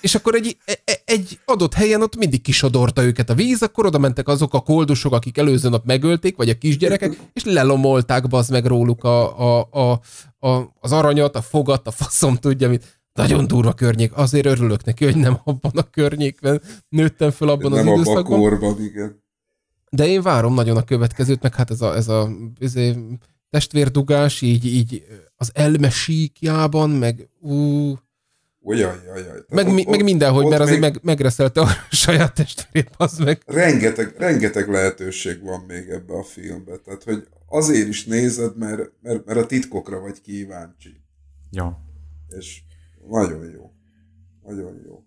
És akkor egy, e, e, egy adott helyen ott mindig kisodorta őket a víz, akkor oda mentek azok a koldusok, akik előző nap megölték, vagy a kisgyerekek, és lelomolták bazd meg róluk a, a, a, a, az aranyat, a fogat, a faszom tudja mit. Nagyon durva környék. Azért örülök neki, hogy nem abban a környékben nőttem fel abban nem az abban időszakban. Nem abban a korban, igen. De én várom nagyon a következőt, meg hát ez a, ez a ez testvérdugás, így, így az elme síkjában, meg ú, Ujjaj, jajjaj. Meg, ott, mi, meg mindenhogy, mert azért még... megreszelte a [laughs] saját testvérét, az meg. Rengeteg, rengeteg lehetőség van még ebbe a filmbe. Tehát, hogy azért is nézed, mert, mert, mert a titkokra vagy kíváncsi. Ja. És nagyon jó. Nagyon jó.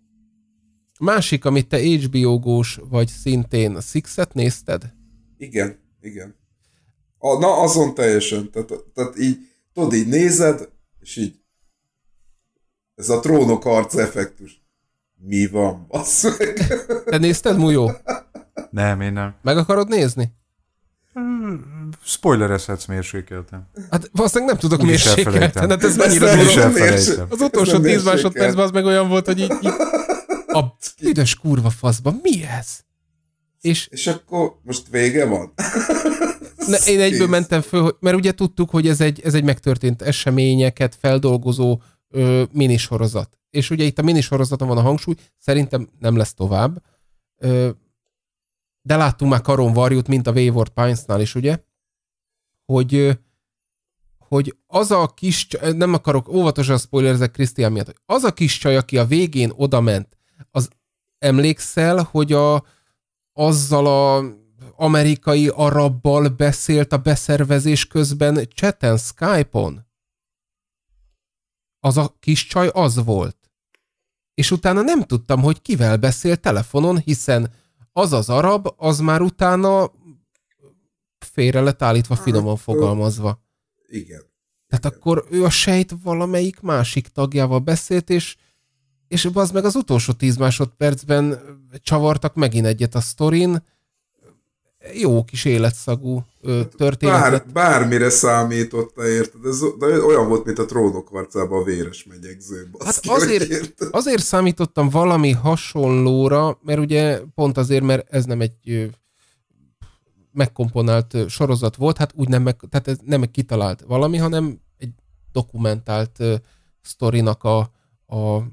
Másik, amit te HBO-gós vagy szintén, a Six-et nézted? Igen, igen. A, na, azon teljesen. Tehát, tehát így, tudod, így nézed, és így ez a trónok arc effektus. Mi van, basz Te nézted, Mujó? Nem, én nem. Meg akarod nézni? Spoilerezhetsz mérsékeltem. Hát valószínűleg nem tudok mérsékelteni. Hát ez mennyire durva. Az utolsó 10 másodpercben az meg olyan volt, hogy így, így a büdös kurva faszban, mi ez? És, és akkor most vége van? ne, én egyből mentem föl, mert ugye tudtuk, hogy ez egy, ez egy megtörtént eseményeket feldolgozó ö, minisorozat. És ugye itt a minisorozaton van a hangsúly, szerintem nem lesz tovább. Ö, de láttunk már Karon Varjut, mint a Wayward Pines-nál is, ugye? Hogy ö, hogy az a kis, nem akarok óvatosan spoilerzek Krisztián miatt, hogy az a kis csaj, aki a végén odament, az emlékszel, hogy a, azzal a amerikai arabbal beszélt a beszervezés közben cseten, Skype-on? az a kis csaj az volt. És utána nem tudtam, hogy kivel beszél telefonon, hiszen az az arab, az már utána félre lett állítva, hát, finoman fogalmazva. Igen. Tehát igen. akkor ő a sejt valamelyik másik tagjával beszélt, és, és az meg az utolsó tíz másodpercben csavartak megint egyet a sztorin, jó kis életszagú hát történet. Bár, bármire számította, érted? Ez olyan volt, mint a trónok harcában a véres megyegző. hát azért, azért számítottam valami hasonlóra, mert ugye pont azért, mert ez nem egy megkomponált sorozat volt, hát úgy nem, meg, tehát ez nem kitalált valami, hanem egy dokumentált sztorinak a, a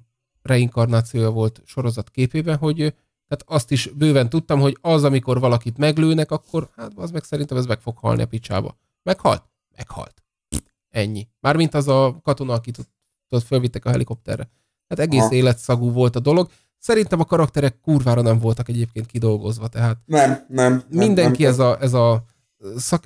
reinkarnációja volt sorozat képében, hogy tehát azt is bőven tudtam, hogy az, amikor valakit meglőnek, akkor hát az meg szerintem ez meg fog halni a picsába. Meghalt? Meghalt. Ennyi. Mármint az a katona, akit ott fölvittek a helikopterre. Hát egész ha. életszagú volt a dolog. Szerintem a karakterek kurvára nem voltak egyébként kidolgozva, tehát... Nem, nem. nem mindenki nem, ez a, ez a szak...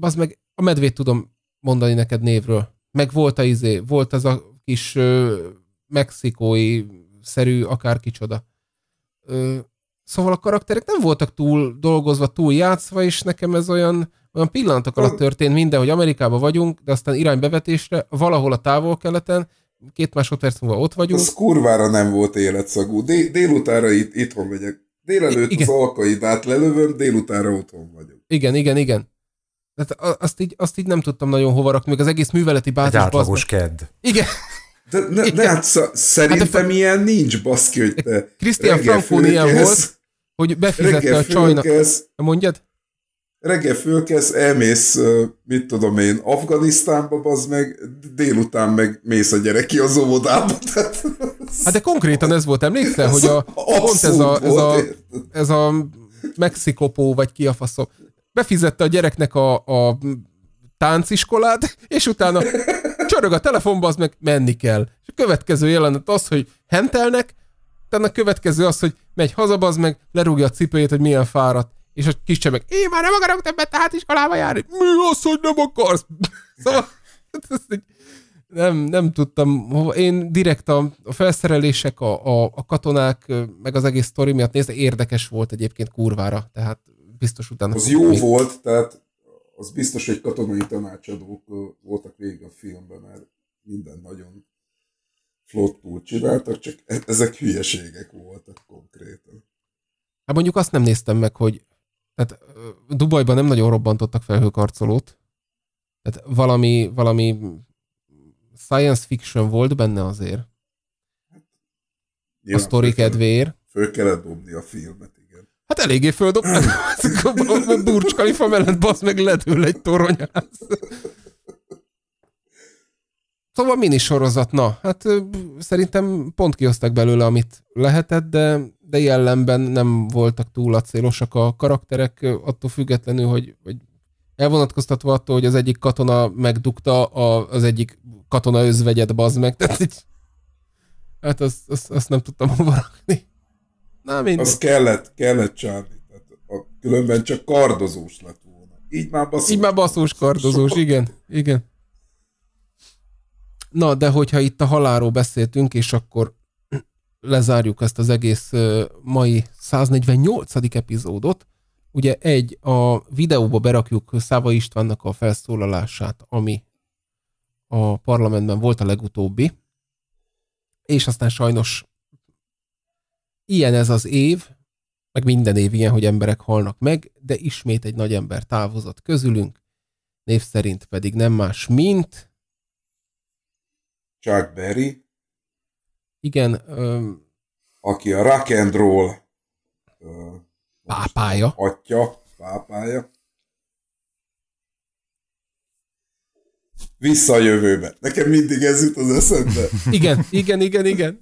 Az meg a medvét tudom mondani neked névről. Meg volt a izé, volt az a kis ö, mexikói szerű akár kicsoda. Ö, Szóval a karakterek nem voltak túl dolgozva, túl játszva, és nekem ez olyan, olyan pillanatok alatt történt minden, hogy Amerikában vagyunk, de aztán iránybevetésre, valahol a távol-keleten, két másodperc múlva ott vagyunk. Ez kurvára nem volt életszagú. Dél, délutára itt, itthon vagyok. Délelőtt igen. az alkaidát lelövöm, délutára otthon vagyok. Igen, igen, igen. Tehát azt így, azt így nem tudtam nagyon hova rakni, még az egész műveleti bázis. Egy átlagos kedd. Igen. De, ne, ne, hát szerintem hát a, ilyen nincs, baszki, hogy te Christian Frankónia volt, hogy befizette a csajnak. Fülkez, Mondjad? Reggel fölkelsz, elmész, mit tudom én, Afganisztánba, az meg délután meg mész a gyerek ki az óvodába. [laughs] Tehát... Hát de konkrétan ez volt, emlékszel, hogy a, pont ez a, ez a, ez a Mexikopó, vagy ki a faszom, befizette a gyereknek a, a tánciskolát, és utána csörög a telefonba, az meg menni kell. És a következő jelenet az, hogy hentelnek, utána a következő az, hogy megy hazabaz meg, lerúgja a cipőjét, hogy milyen fáradt. És a kis csemek, én már nem akarok többet tehát iskolába járni. Mi az, hogy nem akarsz? [laughs] szóval, [laughs] nem, nem tudtam, én direkt a, a felszerelések, a, a, a katonák, meg az egész sztori miatt nézve érdekes volt egyébként kurvára, tehát biztos utána... Az jó még... volt, tehát az biztos, hogy katonai tanácsadók voltak végig a filmben, mert minden nagyon flottul csináltak, csak e- ezek hülyeségek voltak konkrétan. Hát mondjuk azt nem néztem meg, hogy tehát Dubajban nem nagyon robbantottak felhőkarcolót, tehát valami, valami science fiction volt benne azért. Hát, a sztori kedvéért. Föl kellett dobni a filmet, igen. Hát eléggé földobták. a [laughs] [laughs] Burcs mellett basz meg ledül egy toronyász. Szóval mini sorozat, na, hát szerintem pont kihoztak belőle, amit lehetett, de, de jellemben nem voltak túl acélosak a karakterek, attól függetlenül, hogy, hogy elvonatkoztatva attól, hogy az egyik katona megdukta, a, az egyik katona özvegyet, bazd meg, tehát így, hát azt, azt, azt nem tudtam hova rakni. Na, mindegy. Az kellett, kellett csárni, tehát a, különben csak kardozós lett volna. Így már baszós. Így már baszós kardozós, igen, igen. Na, de hogyha itt a haláról beszéltünk, és akkor lezárjuk ezt az egész mai 148. epizódot. Ugye egy, a videóba berakjuk Száva Istvánnak a felszólalását, ami a parlamentben volt a legutóbbi, és aztán sajnos ilyen ez az év, meg minden év ilyen, hogy emberek halnak meg, de ismét egy nagy ember távozott közülünk, név szerint pedig nem más, mint Chuck Berry. Igen. Öm... Aki a rock and roll öm, pápája. Atya, pápája. Vissza a jövőbe. Nekem mindig ez jut az eszembe. [laughs] igen, igen, igen, igen.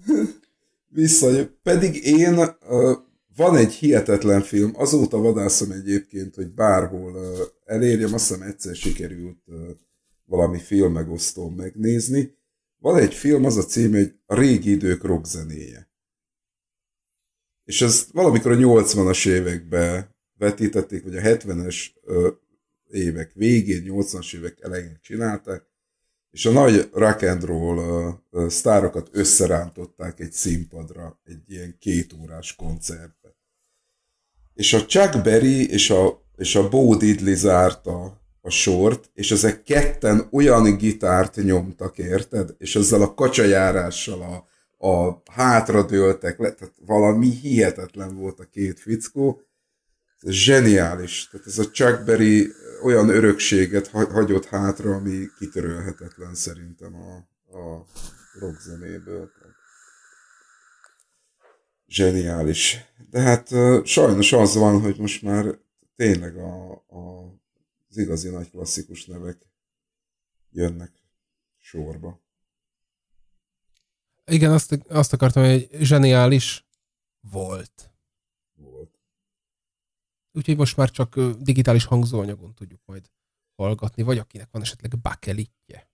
Vissza a jövőbe. Pedig én ö, van egy hihetetlen film, azóta vadászom egyébként, hogy bárhol elérjem, azt hiszem egyszer sikerült valami filmmegosztón megnézni, van egy film, az a cím hogy a régi idők rockzenéje. És ezt valamikor a 80-as évekbe vetítették, vagy a 70-es évek végén, 80-as évek elején csinálták, és a nagy rock and roll uh, sztárokat összerántották egy színpadra, egy ilyen kétórás koncertbe. És a Chuck Berry és a, és a Bo Diddley zárta a sort, és ezek ketten olyan gitárt nyomtak, érted? És ezzel a kacsajárással a, a dőltek le, tehát valami hihetetlen volt a két fickó. Ez zseniális. Tehát ez a Chuck Berry olyan örökséget hagyott hátra, ami kitörölhetetlen szerintem a, a zenéből. Zseniális. De hát sajnos az van, hogy most már tényleg a, a az igazi nagy klasszikus nevek jönnek sorba. Igen, azt, azt akartam, hogy zseniális volt. Volt. Úgyhogy most már csak digitális hangzóanyagon tudjuk majd hallgatni, vagy akinek van esetleg bakelitje.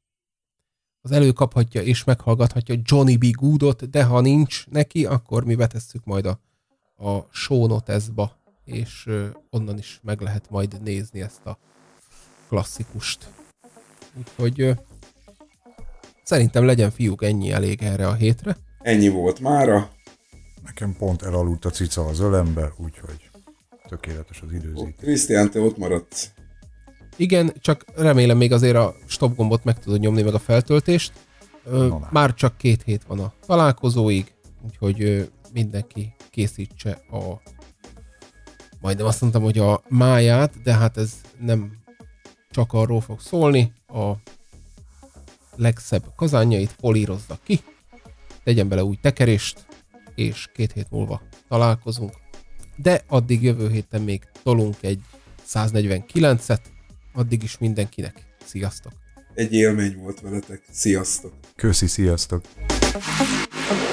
Az előkaphatja és meghallgathatja Johnny B. Goodot, de ha nincs neki, akkor mi betesszük majd a, a show notes-ba, és onnan is meg lehet majd nézni ezt a klasszikust. Úgyhogy szerintem legyen fiúk ennyi elég erre a hétre. Ennyi volt mára. Nekem pont elaludt a cica az ölembe, úgyhogy tökéletes az időzítés. Krisztián, te ott maradsz. Igen, csak remélem még azért a stop gombot meg tudod nyomni, meg a feltöltést. Ö, már csak két hét van a találkozóig, úgyhogy ö, mindenki készítse a majdnem azt mondtam, hogy a máját, de hát ez nem csak arról fog szólni, a legszebb kazánjait polírozza ki, tegyen bele új tekerést, és két hét múlva találkozunk. De addig jövő héten még tolunk egy 149-et, addig is mindenkinek sziasztok! Egy élmény volt veletek, sziasztok! Köszi, sziasztok!